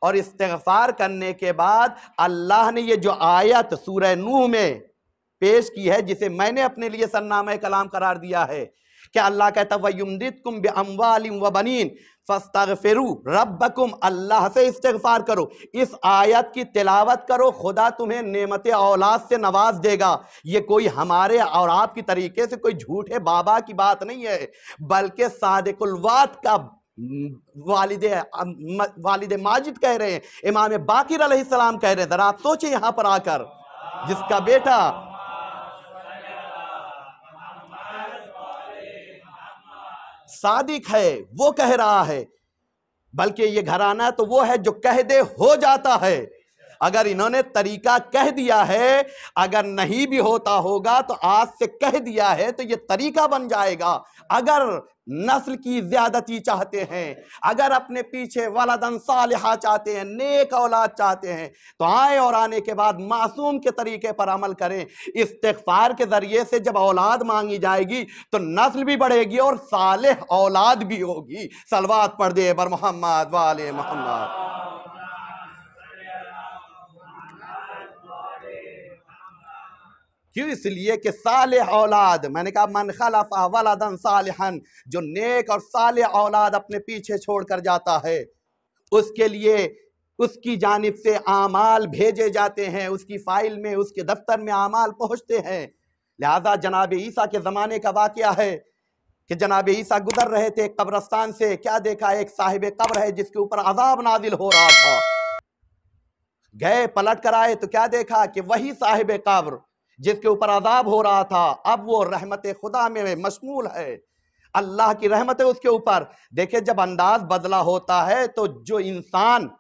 और इस्तफ़ार करने के बाद अल्लाह ने ये जो आयत सूर नूह में पेश की है जिसे मैंने अपने लिए सन्नाम कलाम करार दिया है कि अल्लाह कहता वयुमदित कुम बमवालिम व फस्तगफिरु रब्बकुम अल्लाह से इस्तगफार करो इस आयत की तिलावत करो खुदा तुम्हें नेमत औलाद से नवाज देगा ये कोई हमारे और आपकी तरीके से कोई झूठे बाबा की बात नहीं है बल्कि सादकुलवात का वालिद वालिद माजिद कह रहे हैं इमाम बाकिर सलाम कह रहे हैं ज़रा आप सोचें यहाँ पर आकर जिसका बेटा सादिक है वो कह रहा है बल्कि ये घराना तो वो है जो कह दे हो जाता है अगर इन्होंने तरीका कह दिया है अगर नहीं भी होता होगा तो आज से कह दिया है तो ये तरीका बन जाएगा अगर नस्ल की ज्यादती चाहते हैं अगर अपने पीछे वालदन सालहा चाहते हैं नेक औलाद चाहते हैं तो आए और आने के बाद मासूम के तरीके पर अमल करें इस्तफार के ज़रिए से जब औलाद मांगी जाएगी तो नस्ल भी बढ़ेगी और साल औलाद भी होगी सलवाद पढ़ दे बर मोहम्मद वाले मोहम्मद क्यों इसलिए कि साल औलाद मैंने कहा मन खलाफा वालदन सालहन जो नेक और साल औलाद अपने पीछे छोड़ कर जाता है उसके लिए उसकी जानब से आमाल भेजे जाते हैं उसकी फ़ाइल में उसके दफ्तर में आमाल पहुँचते हैं लिहाजा जनाब ईसा के ज़माने का वाक़ है कि जनाब ईसा गुजर रहे थे कब्रस्तान से क्या देखा एक साहिब कब्र है जिसके ऊपर अजाब नाजिल हो रहा था गए पलट कर आए तो क्या देखा कि वही साहिब कब्र जिसके ऊपर आदाब हो रहा था अब वो रहमत खुदा में मशमूल है अल्लाह की रहमत है उसके ऊपर देखिए जब अंदाज बदला होता है तो जो इंसान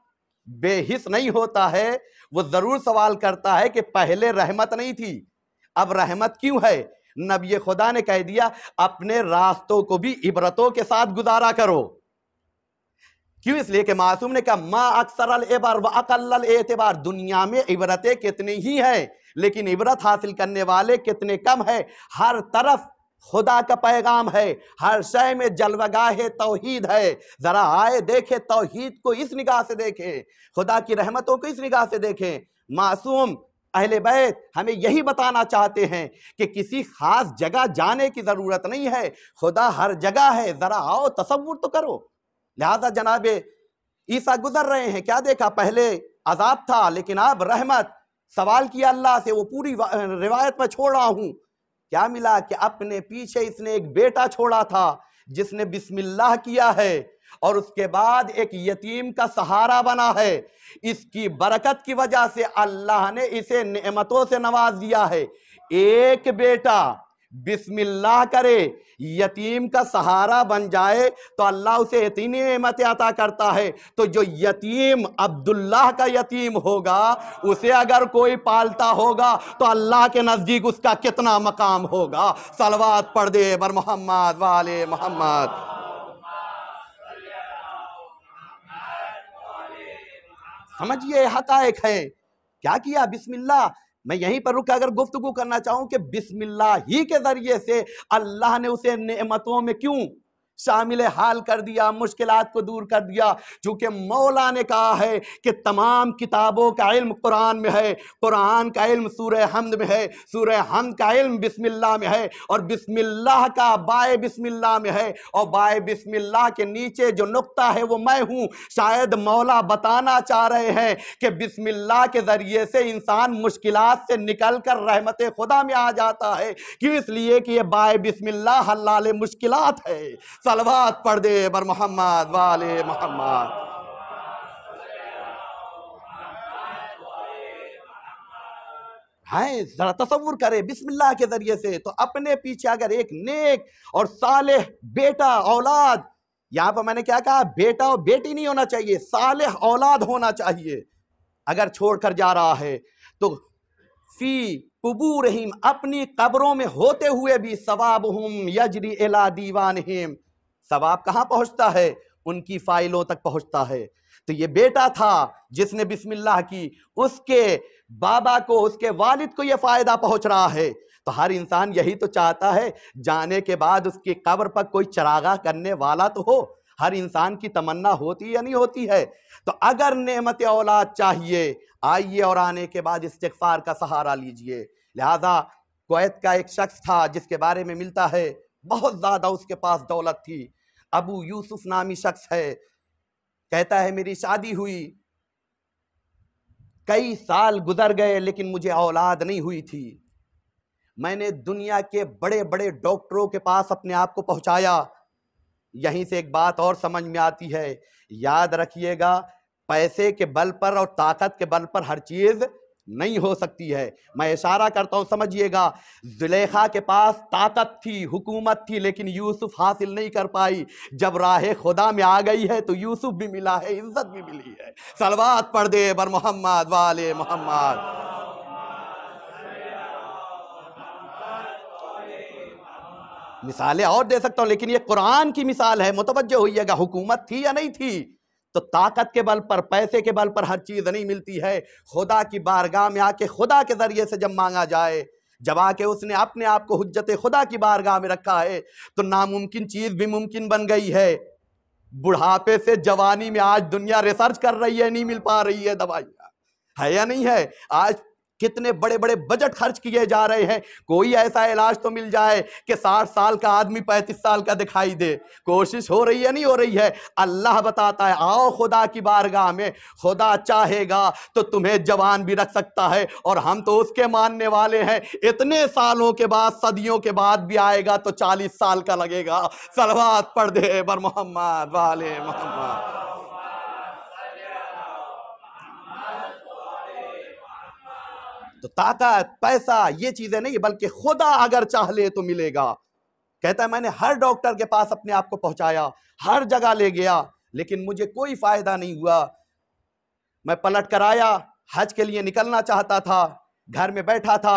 बेहिस नहीं होता है वो ज़रूर सवाल करता है कि पहले रहमत नहीं थी अब रहमत क्यों है नबी खुदा ने कह दिया अपने रास्तों को भी इबरतों के साथ गुजारा करो क्यों इसलिए कि मासूम ने कहा मा अक्सर एबर व अकल एतबार दुनिया में इबरतें कितनी ही हैं लेकिन इबरत हासिल करने वाले कितने कम है हर तरफ खुदा का पैगाम है हर शय में जलवगाह तोहीद है ज़रा आए देखे तोहीद को इस निगाह से देखें खुदा की रहमतों को इस निगाह से देखें मासूम अहल बैत हमें यही बताना चाहते हैं कि किसी ख़ास जगह जाने की ज़रूरत नहीं है खुदा हर जगह है ज़रा आओ तस्वुर तो करो लिहाजा जनाब ईसा गुजर रहे हैं क्या देखा पहले अजाब था लेकिन अब रहमत सवाल किया अल्लाह से वो पूरी रिवायत में छोड़ रहा हूँ क्या मिला कि अपने पीछे इसने एक बेटा छोड़ा था जिसने बिस्मिल्लाह किया है और उसके बाद एक यतीम का सहारा बना है इसकी बरकत की वजह से अल्लाह ने इसे नेमतों से नवाज दिया है एक बेटा बिस्मिल्लाह करे यतीम का सहारा बन जाए तो अल्लाह उसे इतनी नेमतें अता करता है तो जो यतीम अब्दुल्लाह का यतीम होगा उसे अगर कोई पालता होगा तो अल्लाह के नज़दीक उसका कितना मकाम होगा सलवात पढ़ दे बर मोहम्मद वाले मोहम्मद समझिए हकायक है क्या किया बिस्मिल्लाह मैं यहीं पर रुक अगर गुफ्तगु करना चाहूं कि बिस्मिल्लाह ही के जरिए से अल्लाह ने उसे नेमतों में क्यों शामिल हाल कर दिया मुश्किल को दूर कर दिया चूंकि मौला ने कहा है कि तमाम किताबों का इल्म कुरान में है कुरान का इल्म सूर हमद में है सूर हमद का इल्म बिस्मिल्लाह में है और बिस्मिल्लाह का बाय बिस्मिल्लाह में है और बाय बिस्मिल्लाह के नीचे जो नुक्ता है वो मैं हूँ शायद मौला बताना चाह रहे हैं कि बिस्मिल्लाह के ज़रिए से इंसान मुश्किल से निकल कर रहमत खुदा में आ जाता है क्यों इसलिए कि यह बाय बिस्मिल्लाह हल्ला मुश्किल है सलवात पढ़ दे बर मोहम्मद वाले मोहम्मद हाँ, जरा तस्वुर करे बिस्मिल्लाह के ज़रिए से तो अपने पीछे अगर एक नेक और साले बेटा औलाद यहाँ पर मैंने क्या कहा बेटा और बेटी नहीं होना चाहिए साले औलाद होना चाहिए अगर छोड़कर जा रहा है तो फी रहीम अपनी कब्रों में होते हुए भी सवाब हम यजरी एला दीवान हिम सवाब कहाँ पहुँचता है उनकी फाइलों तक पहुँचता है तो ये बेटा था जिसने बिस्मिल्लाह की उसके बाबा को उसके वालिद को ये फ़ायदा पहुँच रहा है तो हर इंसान यही तो चाहता है जाने के बाद उसकी कब्र पर कोई चरागा करने वाला तो हो हर इंसान की तमन्ना होती या नहीं होती है तो अगर नेमत औलाद चाहिए आइए और आने के बाद इस्तफार का सहारा लीजिए लिहाजा कोत का एक शख्स था जिसके बारे में मिलता है बहुत ज़्यादा उसके पास दौलत थी अबू यूसुफ नामी शख्स है कहता है मेरी शादी हुई कई साल गुजर गए लेकिन मुझे औलाद नहीं हुई थी मैंने दुनिया के बड़े बड़े डॉक्टरों के पास अपने आप को पहुंचाया यहीं से एक बात और समझ में आती है याद रखिएगा पैसे के बल पर और ताकत के बल पर हर चीज़ नहीं हो सकती है मैं इशारा करता हूं समझिएगा जुलेखा के पास ताकत थी हुकूमत थी लेकिन यूसुफ हासिल नहीं कर पाई जब राह खुदा में आ गई है तो यूसुफ भी मिला है इज्जत भी मिली है सलवात पढ़ दे बर मोहम्मद वाले मोहम्मद मिसालें और दे सकता हूं लेकिन ये कुरान की मिसाल है मुतवजह होइएगा हुकूमत थी या नहीं थी तो ताकत के बल पर पैसे के बल पर हर चीज़ नहीं मिलती है खुदा की बारगाह में आके खुदा के ज़रिए से जब मांगा जाए जब आके उसने अपने आप को हजत खुदा की बारगाह में रखा है तो नामुमकिन चीज़ भी मुमकिन बन गई है बुढ़ापे से जवानी में आज दुनिया रिसर्च कर रही है नहीं मिल पा रही है दवाइयाँ है या नहीं है आज कितने बड़े बड़े बजट खर्च किए जा रहे हैं कोई ऐसा इलाज तो मिल जाए कि साठ साल का आदमी पैंतीस साल का दिखाई दे कोशिश हो रही है नहीं हो रही है अल्लाह बताता है आओ खुदा की बारगाह में खुदा चाहेगा तो तुम्हें जवान भी रख सकता है और हम तो उसके मानने वाले हैं इतने सालों के बाद सदियों के बाद भी आएगा तो चालीस साल का लगेगा सलवा पढ़ दे बर मोहम्मद वाले मोहम्मद तो ताकत पैसा ये चीजें नहीं बल्कि खुदा अगर चाह ले तो मिलेगा कहता है मैंने हर डॉक्टर के पास अपने आप को पहुंचाया हर जगह ले गया लेकिन मुझे कोई फायदा नहीं हुआ मैं पलट कर आया हज के लिए निकलना चाहता था घर में बैठा था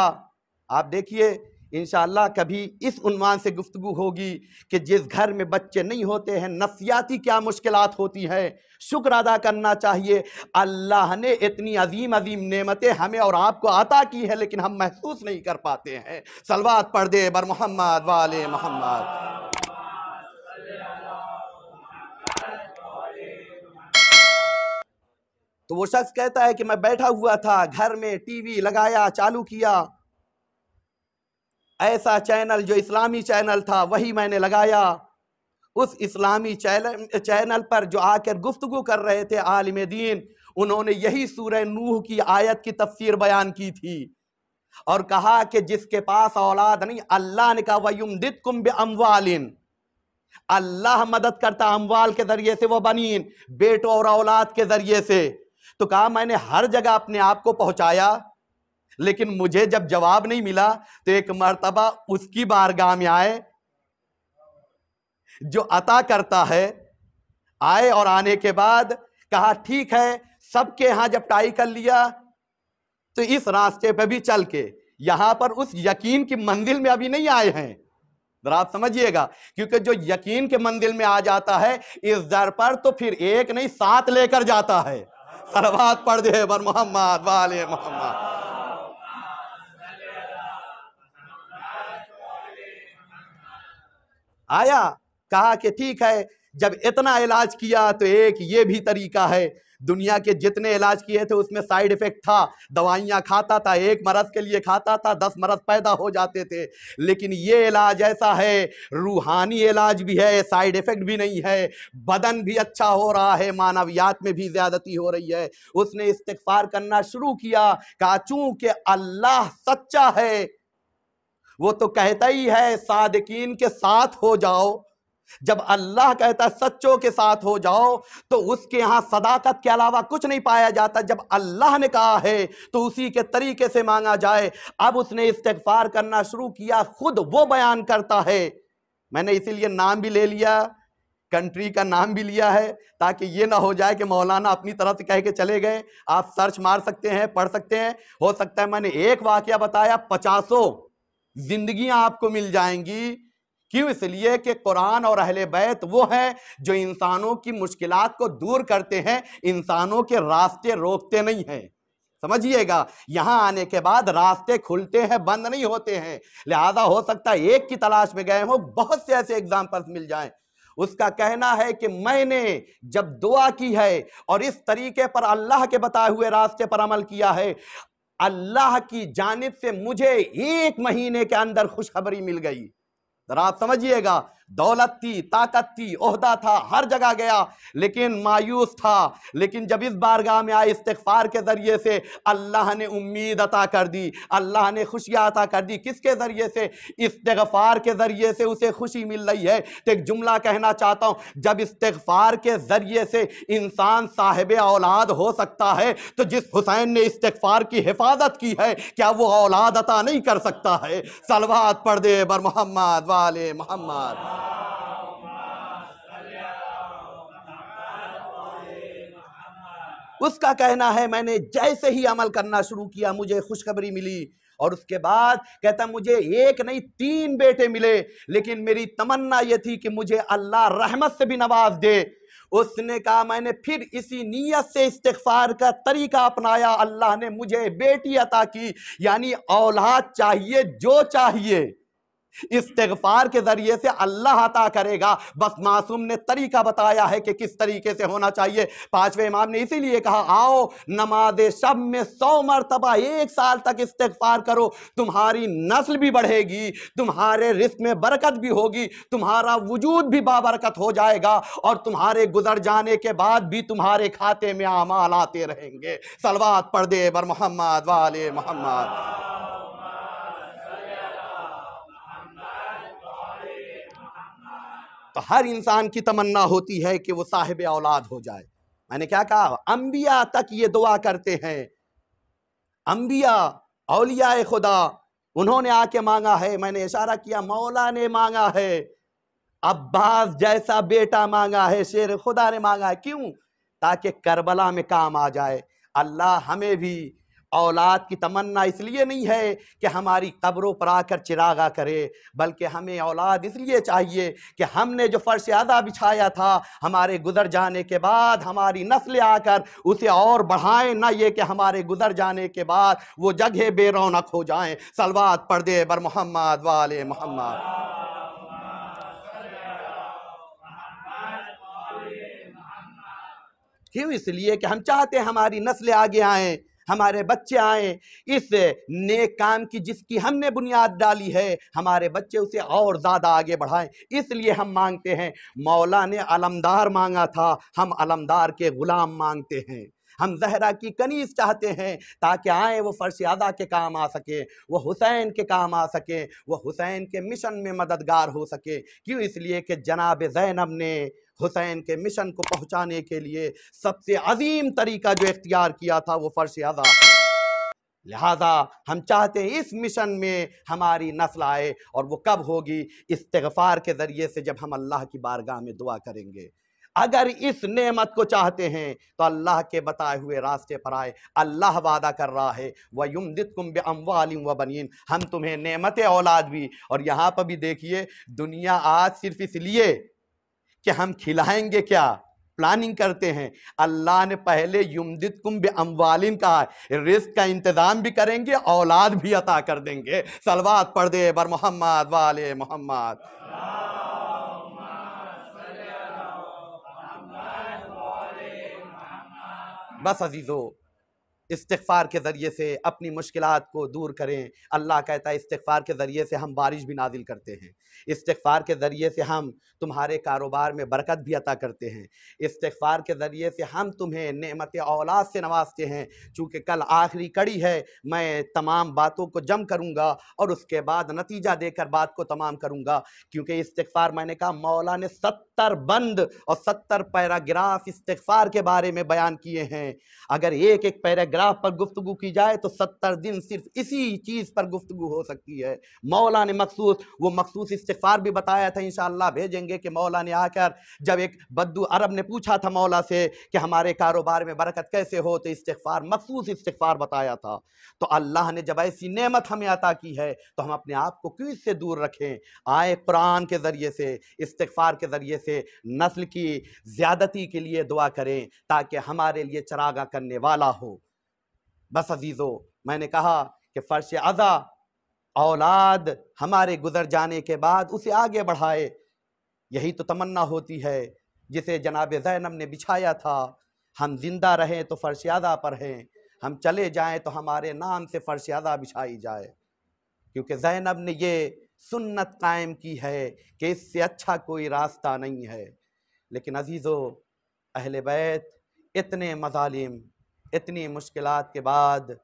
आप देखिए इंशाल्लाह कभी इस उनवान से गुफ्तु होगी कि जिस घर में बच्चे नहीं होते हैं नफ्सियाती क्या मुश्किल होती हैं शुक्र अदा करना चाहिए अल्लाह ने इतनी अजीम अजीम नेमतें हमें और आपको अता की है लेकिन हम महसूस नहीं कर पाते हैं सलवात पढ़ दे बर मोहम्मद वाले मोहम्मद तो वो शख्स कहता है कि मैं बैठा हुआ था घर में टीवी लगाया चालू किया ऐसा चैनल जो इस्लामी चैनल था वही मैंने लगाया उस इस्लामी चैनल चैनल पर जो आकर गुफ्तु कर रहे थे आलिम दीन उन्होंने यही सूर्य नूह की आयत की तफसीर बयान की थी और कहा कि जिसके पास औलाद नहीं अल्लाह ने कहा वयुम दित कुंभ अमवाल अल्लाह मदद करता अमवाल के ज़रिए से वह बनीन बेटों और औलाद के ज़रिए से तो कहा मैंने हर जगह अपने आप को पहुंचाया लेकिन मुझे जब जवाब नहीं मिला तो एक मर्तबा उसकी बारगाह में आए जो अता करता है आए और आने के बाद कहा ठीक है सबके यहां जब टाई कर लिया तो इस रास्ते पे भी चल के यहां पर उस यकीन की मंजिल में अभी नहीं आए हैं जरा आप समझिएगा क्योंकि जो यकीन के मंजिल में आ जाता है इस दर पर तो फिर एक नहीं साथ लेकर जाता है सरवात पढ़ दे बर मोहम्मद वाले मोहम्मद आया कहा कि ठीक है जब इतना इलाज किया तो एक ये भी तरीका है दुनिया के जितने इलाज किए थे उसमें साइड इफेक्ट था दवाइयाँ खाता था एक मरज के लिए खाता था दस मरज पैदा हो जाते थे लेकिन ये इलाज ऐसा है रूहानी इलाज भी है साइड इफेक्ट भी नहीं है बदन भी अच्छा हो रहा है मानवियात में भी ज़्यादती हो रही है उसने इस्तफार करना शुरू किया कहा चूँकि अल्लाह सच्चा है वो तो कहता ही है सादकीन के साथ हो जाओ जब अल्लाह कहता है सच्चों के साथ हो जाओ तो उसके यहाँ सदाकत के अलावा कुछ नहीं पाया जाता जब अल्लाह ने कहा है तो उसी के तरीके से मांगा जाए अब उसने इस्तफार करना शुरू किया खुद वो बयान करता है मैंने इसीलिए नाम भी ले लिया कंट्री का नाम भी लिया है ताकि ये ना हो जाए कि मौलाना अपनी तरह से कह के चले गए आप सर्च मार सकते हैं पढ़ सकते हैं हो सकता है मैंने एक वाक्य बताया पचासों जिंदगियां आपको मिल जाएंगी क्यों इसलिए कि कुरान और अहले बैत वो है जो इंसानों की मुश्किलात को दूर करते हैं इंसानों के रास्ते रोकते नहीं हैं समझिएगा यहाँ आने के बाद रास्ते खुलते हैं बंद नहीं होते हैं लिहाजा हो सकता है एक की तलाश में गए हो बहुत से ऐसे एग्जाम्पल्स मिल जाए उसका कहना है कि मैंने जब दुआ की है और इस तरीके पर अल्लाह के बताए हुए रास्ते पर अमल किया है अल्लाह की जानब से मुझे एक महीने के अंदर खुशखबरी मिल गई जरा आप समझिएगा दौलत थी ताकत थी ओहदा था हर जगह गया लेकिन मायूस था लेकिन जब इस बारगाह में आए इस्तफार के ज़रिए से अल्लाह ने उम्मीद अता कर दी अल्लाह ने खुशियाँ अता कर दी किसके ज़रिए से इस्तफार के ज़रिए से उसे खुशी मिल रही है तो एक जुमला कहना चाहता हूँ जब इस्तफार के ज़रिए से इंसान साहिब औलाद हो सकता है तो जिस हुसैन ने इस्तफार की हिफाजत की है क्या वो औलाद अता नहीं कर सकता है सलवात पढ़ दे बर मोहम्मद वाले मोहम्मद उसका कहना है मैंने जैसे ही अमल करना शुरू किया मुझे खुशखबरी मिली और उसके बाद कहता मुझे एक नहीं तीन बेटे मिले लेकिन मेरी तमन्ना यह थी कि मुझे अल्लाह रहमत से भी नवाज दे उसने कहा मैंने फिर इसी नीयत से इस्तफार का तरीका अपनाया अल्लाह ने मुझे बेटी अता की यानी औलाद चाहिए जो चाहिए इस्तगफार के जरिए से अल्लाह अता करेगा बस मासूम ने तरीका बताया है कि किस तरीके से होना चाहिए पांचवें इमाम ने इसीलिए कहा आओ नमाज शब में सौ मरतबा एक साल तक इस्तगफार करो तुम्हारी नस्ल भी बढ़ेगी तुम्हारे रिस्क में बरकत भी होगी तुम्हारा वजूद भी बाबरकत हो जाएगा और तुम्हारे गुजर जाने के बाद भी तुम्हारे खाते में आमाल आते रहेंगे सलवाद पढ़ दे बर मोहम्मद वाले मोहम्मद तो हर इंसान की तमन्ना होती है कि वो साहिब औलाद हो जाए मैंने क्या कहा अम्बिया तक ये दुआ करते हैं अंबिया औलिया खुदा उन्होंने आके मांगा है मैंने इशारा किया मौला ने मांगा है अब्बास जैसा बेटा मांगा है शेर खुदा ने मांगा है क्यों ताकि करबला में काम आ जाए अल्लाह हमें भी औलाद की तमन्ना इसलिए नहीं है कि हमारी कब्रों पर आकर चिरागा करे बल्कि हमें औलाद इसलिए चाहिए कि हमने जो फ़र्श अदा बिछाया था हमारे गुजर जाने के बाद हमारी नस्लें आकर उसे और बढ़ाएं ना ये कि हमारे गुजर जाने के बाद वो जगह बेरौनक हो जाएं पढ़ पर्दे बर मोहम्मद वाले मोहम्मद क्यों इसलिए कि हम चाहते हैं हमारी नस्लें आगे आएँ हमारे बच्चे आए इस नेक काम की जिसकी हमने बुनियाद डाली है हमारे बच्चे उसे और ज़्यादा आगे बढ़ाएं इसलिए हम मांगते हैं मौला ने अलमदार मांगा था हम अलमदार के ग़ुलाम मांगते हैं हम जहरा की कनीज चाहते हैं ताकि आए वो फर्श अदा के काम आ सके वो हुसैन के काम आ सके वो हुसैन के मिशन में मददगार हो सके क्यों इसलिए कि जनाब जैनब ने हुसैन के मिशन को पहुंचाने के लिए सबसे अजीम तरीका जो इख्तियार किया था वो फर्श अदा लिहाजा हम चाहते हैं इस मिशन में हमारी नस्ल आए और वो कब होगी इस्तगफ़ार के ज़रिए से जब हम अल्लाह की बारगाह में दुआ करेंगे अगर इस नेमत को चाहते हैं तो अल्लाह के बताए हुए रास्ते पर आए अल्लाह वादा कर रहा है वह युमदित कुम बे व बनिन हम तुम्हें नेमत औलाद भी और यहाँ पर भी देखिए दुनिया आज सिर्फ इसलिए कि हम खिलाएंगे क्या प्लानिंग करते हैं अल्लाह ने पहले युमदित कुम बे अम्वालिन कहा रिस्क का इंतज़ाम भी करेंगे औलाद भी अता कर देंगे सलवात पढ़ दे बर मोहम्मद वाले मोहम्मद बस अजीज़ो इस्तफ़ार के ज़रिए से अपनी मुश्किल को दूर करें अल्लाह कहता है इस्तफ़ार के ज़रिए से हम बारिश भी नाजिल करते हैं इस्तफ़ार के ज़रिए से हम तुम्हारे कारोबार में बरकत भी अता करते हैं इस्तफ़ार के ज़रिए से हम तुम्हें नमत औलाद से नवाजते हैं चूँकि कल आखिरी कड़ी है मैं तमाम बातों को जम करूँगा और उसके बाद नतीजा देकर बात को तमाम करूँगा क्योंकि इस्तफ़ार मैंने कहा मौला ने सत सत्तर बंद और सत्तर पैराग्राफ इस्तफार के बारे में बयान किए हैं अगर एक एक पैराग्राफ पर गुफ्तु की जाए तो सत्तर दिन सिर्फ इसी चीज़ पर गुफ्तु हो सकती है मौला ने मखसूस वो मखसूस इस्तफार भी बताया था इन भेजेंगे कि मौला ने आकर जब एक बद्दू अरब ने पूछा था मौला से कि हमारे कारोबार में बरकत कैसे हो तो इस्तफार मखसूस इस्तफार बताया था तो अल्लाह ने जब ऐसी नेमत हमें अता की है तो हम अपने आप को क्यों इससे दूर रखें आए कुरान के ज़रिए से इस्तफार के ज़रिए से नस्ल की ज़्यादती के लिए दुआ करें ताकि हमारे लिए चरागा करने वाला हो बस अजीज़ो मैंने कहा कि फ़र्श अज़ा औलाद हमारे गुज़र जाने के बाद उसे आगे बढ़ाए यही तो तमन्ना होती है जिसे जनाब जैनब ने बिछाया था हम जिंदा रहें तो फ़र्श पर हैं हम चले जाएं तो हमारे नाम से फ़र्श बिछाई जाए क्योंकि जैनब ने ये सुन्नत कायम की है कि इससे अच्छा कोई रास्ता नहीं है लेकिन अजीज़ो अहल बैत इतने मजालिम इतनी मुश्किल के बाद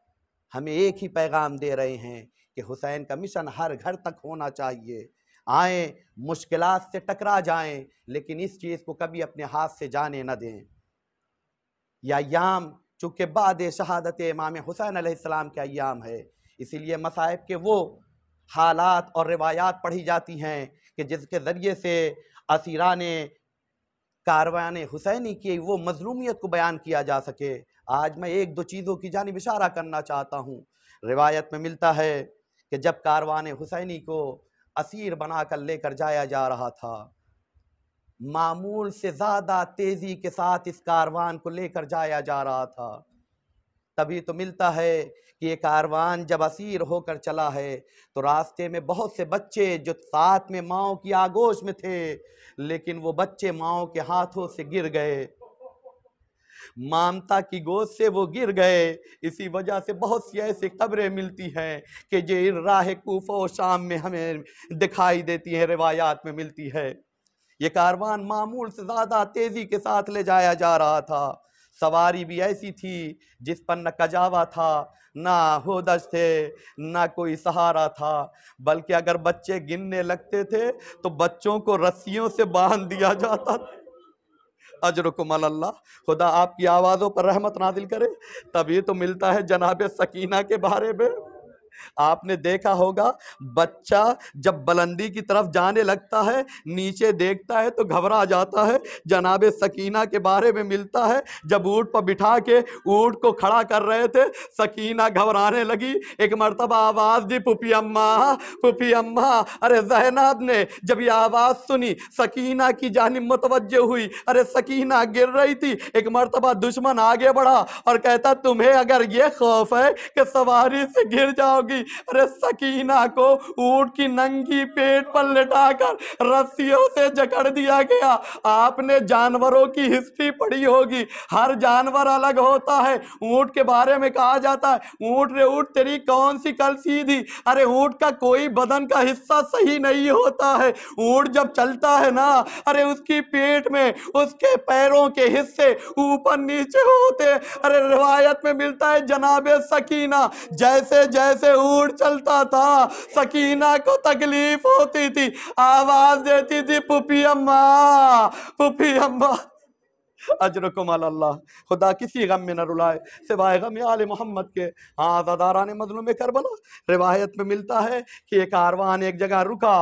हमें एक ही पैगाम दे रहे हैं कि हुसैन का मिशन हर घर तक होना चाहिए आए मुश्किल से टकरा जाएं लेकिन इस चीज़ को कभी अपने हाथ से जाने न दें याम अयाम चूँकि बाद शहादत इमाम हुसैन आसमाम के अयाम है इसीलिए मसाइब के वो हालात और रिवायात पढ़ी जाती हैं कि जिसके ज़रिए से असीरा ने कारवान हुसैनी की वो मजलूमियत को बयान किया जा सके आज मैं एक दो चीज़ों की जानब इशारा करना चाहता हूँ रिवायत में मिलता है कि जब कारवान हुसैनी को असीर बना कर लेकर जाया जा रहा था मामूल से ज़्यादा तेज़ी के साथ इस कारवान को लेकर जाया जा रहा था तभी तो मिलता है कि ये कारवान जब असीर होकर चला है तो रास्ते में बहुत से बच्चे जो साथ में माओ की आगोश में थे लेकिन वो बच्चे माओ के हाथों से गिर गए मामता की गोद से वो गिर गए इसी वजह से बहुत सी ऐसी खबरें मिलती हैं कि जो इन राह कोफो शाम में हमें दिखाई देती हैं रिवायात में मिलती है ये कारवान मामूल से ज़्यादा तेज़ी के साथ ले जाया जा रहा था सवारी भी ऐसी थी जिस पर न कजावा था ना होदज थे ना कोई सहारा था बल्कि अगर बच्चे गिनने लगते थे तो बच्चों को रस्सियों से बांध दिया जाता था अजरकुमल अल्लाह खुदा आपकी आवाज़ों पर रहमत नाजिल करे तभी तो मिलता है जनाब सकीना के बारे में आपने देखा होगा बच्चा जब बुलंदी की तरफ जाने लगता है नीचे देखता है तो घबरा जाता है जनाब सकीना के बारे में मिलता है जब ऊँट पर बिठा के ऊँट को खड़ा कर रहे थे सकीना घबराने लगी एक मरतबा आवाज़ दी पुपी अम्मा पुपी अम्मा अरे जहनाब ने जब यह आवाज़ सुनी सकीना की जानब मुतवजह हुई अरे सकीना गिर रही थी एक मरतबा दुश्मन आगे बढ़ा और कहता तुम्हें अगर ये खौफ है कि सवारी से गिर जाओ होगी अरे सकीना को ऊट की नंगी पेट पर लिटाकर रस्सियों से जकड़ दिया गया आपने जानवरों की हिस्ट्री पढ़ी होगी हर जानवर अलग होता है ऊँट के बारे में कहा जाता है ऊँट रे ऊँट तेरी कौन सी कल सीधी अरे ऊँट का कोई बदन का हिस्सा सही नहीं होता है ऊँट जब चलता है ना अरे उसकी पेट में उसके पैरों के हिस्से ऊपर नीचे होते अरे रिवायत में मिलता है जनाब सकीना जैसे जैसे ऊट चलता था सकीना को तकलीफ होती थी आवाज देती थी पुपी अम्मा पुपी अम्मा अजरकुम अल्लाह खुदा किसी गम में न रुलाए सिवाय गम आले मोहम्मद के हाँ आजादारा ने मजलूम करबला रिवायत में मिलता है कि एक आरवान एक जगह रुका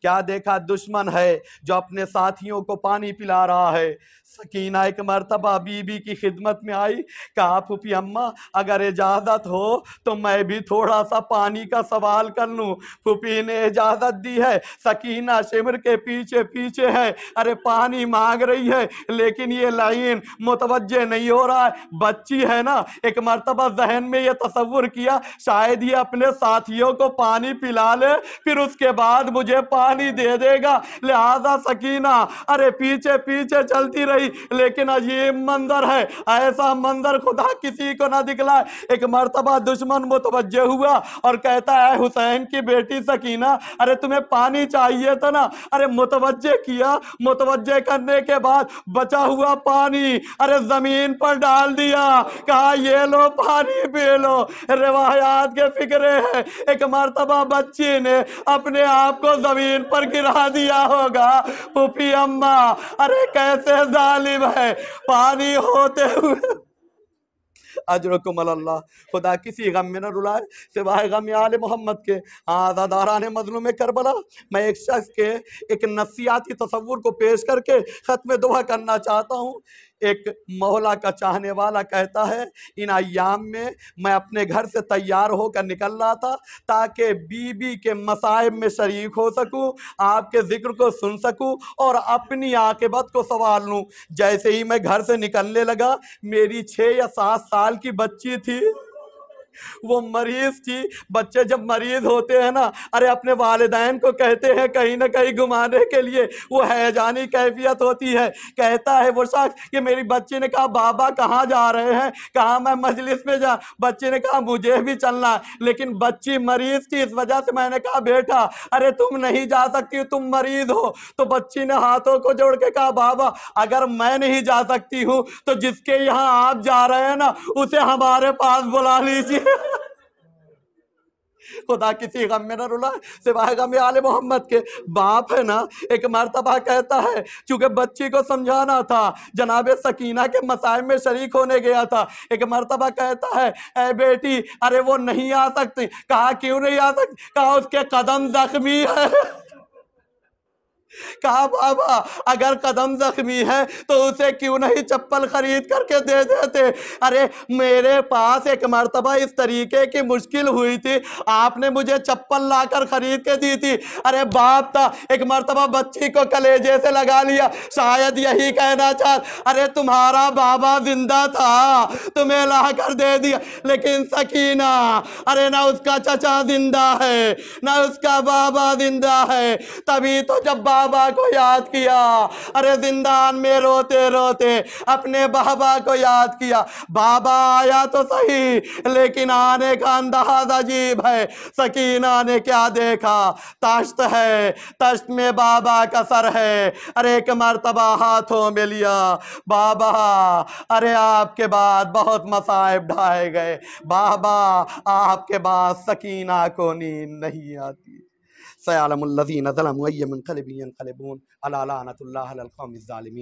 क्या देखा दुश्मन है जो अपने साथियों को पानी पिला रहा है सकीना एक मरतबा बीबी की खिदमत में आई कहा फूफी अम्मा अगर इजाज़त हो तो मैं भी थोड़ा सा पानी का सवाल कर लूँ फूफी ने इजाज़त दी है सकीना शिमर के पीछे पीछे है अरे पानी मांग रही है लेकिन ये लाइन मुतवजह नहीं हो रहा है बच्ची है ना एक मरतबा जहन में ये तस्वुर किया शायद ये अपने साथियों को पानी पिला ले फिर उसके बाद मुझे पानी दे देगा लिहाजा सकीना अरे पीछे पीछे चलती रही गई लेकिन आज ये मंदिर है ऐसा मंदिर खुदा किसी को ना दिखला एक मरतबा दुश्मन मुतवजे हुआ और कहता है हुसैन की बेटी सकीना अरे तुम्हें पानी चाहिए था ना अरे मुतवजे किया मुतवजे करने के बाद बचा हुआ पानी अरे जमीन पर डाल दिया कहा ये लो पानी पी लो रिवायात के फिक्रे है एक मरतबा बच्ची ने अपने आप को जमीन पर गिरा दिया होगा पुपी अम्मा अरे कैसे जा गालिब है पानी होते हुए खुदा किसी गम में न रुलाए सिवाय गम आल मोहम्मद के आज़ादारान मजलूम करबला मैं एक शख्स के एक नफसियाती तस्वुर को पेश करके ख़त्म दुआ करना चाहता हूँ एक मौला का चाहने वाला कहता है इन अयाम में मैं अपने घर से तैयार होकर निकल रहा था ताकि बीबी के मसाइब में शरीक हो सकूं आपके ज़िक्र को सुन सकूं और अपनी आकेबत को संवार लूँ जैसे ही मैं घर से निकलने लगा मेरी छः या सात साल की बच्ची थी वो मरीज थी बच्चे जब मरीज होते हैं ना अरे अपने वालदेन को कहते हैं कहीं ना कहीं घुमाने के लिए वो हैजानी कैफियत होती है कहता है वो शख्स कि मेरी बच्ची ने कहा बाबा कहाँ जा रहे हैं कहाँ मैं मजलिस में जा बच्चे ने कहा मुझे भी चलना लेकिन बच्ची मरीज की इस वजह से मैंने कहा बेटा अरे तुम नहीं जा सकती तुम मरीज हो तो बच्ची ने हाथों को जोड़ के कहा बाबा अगर मैं नहीं जा सकती हूँ तो जिसके यहाँ आप जा रहे हैं ना उसे हमारे पास बुला लीजिए खुदा किसी गम में ना रुला सिवाय गम आल मोहम्मद के बाप है ना एक मरतबा कहता है क्योंकि बच्ची को समझाना था जनाब सकीना के मसाइब में शरीक होने गया था एक मरतबा कहता है ए बेटी अरे वो नहीं आ सकती कहा क्यों नहीं आ सकती कहा उसके कदम जख्मी है कहा बाबा अगर कदम जख्मी है तो उसे क्यों नहीं चप्पल खरीद करके दे देते अरे मेरे पास एक मरतबा इस तरीके की मुश्किल हुई थी आपने मुझे चप्पल लाकर खरीद के दी थी अरे बाप था एक मरतबा बच्ची को कलेजे से लगा लिया शायद यही कहना चाह अरे तुम्हारा बाबा जिंदा था तुम्हें ला कर दे दिया लेकिन सकीना अरे ना उसका चचा जिंदा है ना उसका बाबा जिंदा है तभी तो जब बाबा बाबा को याद किया अरे जिंदान में रोते रोते अपने बाबा को याद किया बाबा आया तो सही लेकिन आने का अंदाज अजीब है सकीना ने क्या देखा तश्त है तश्त में बाबा का सर है अरे एक मरतबा हाथों में लिया बाबा अरे आपके बाद बहुत मसाइब ढाए गए बाबा आपके बाद सकीना को नींद नहीं आती سيعلم الذين ظلموا أي منقلب ينقلبون على لعنة الله على القوم الظالمين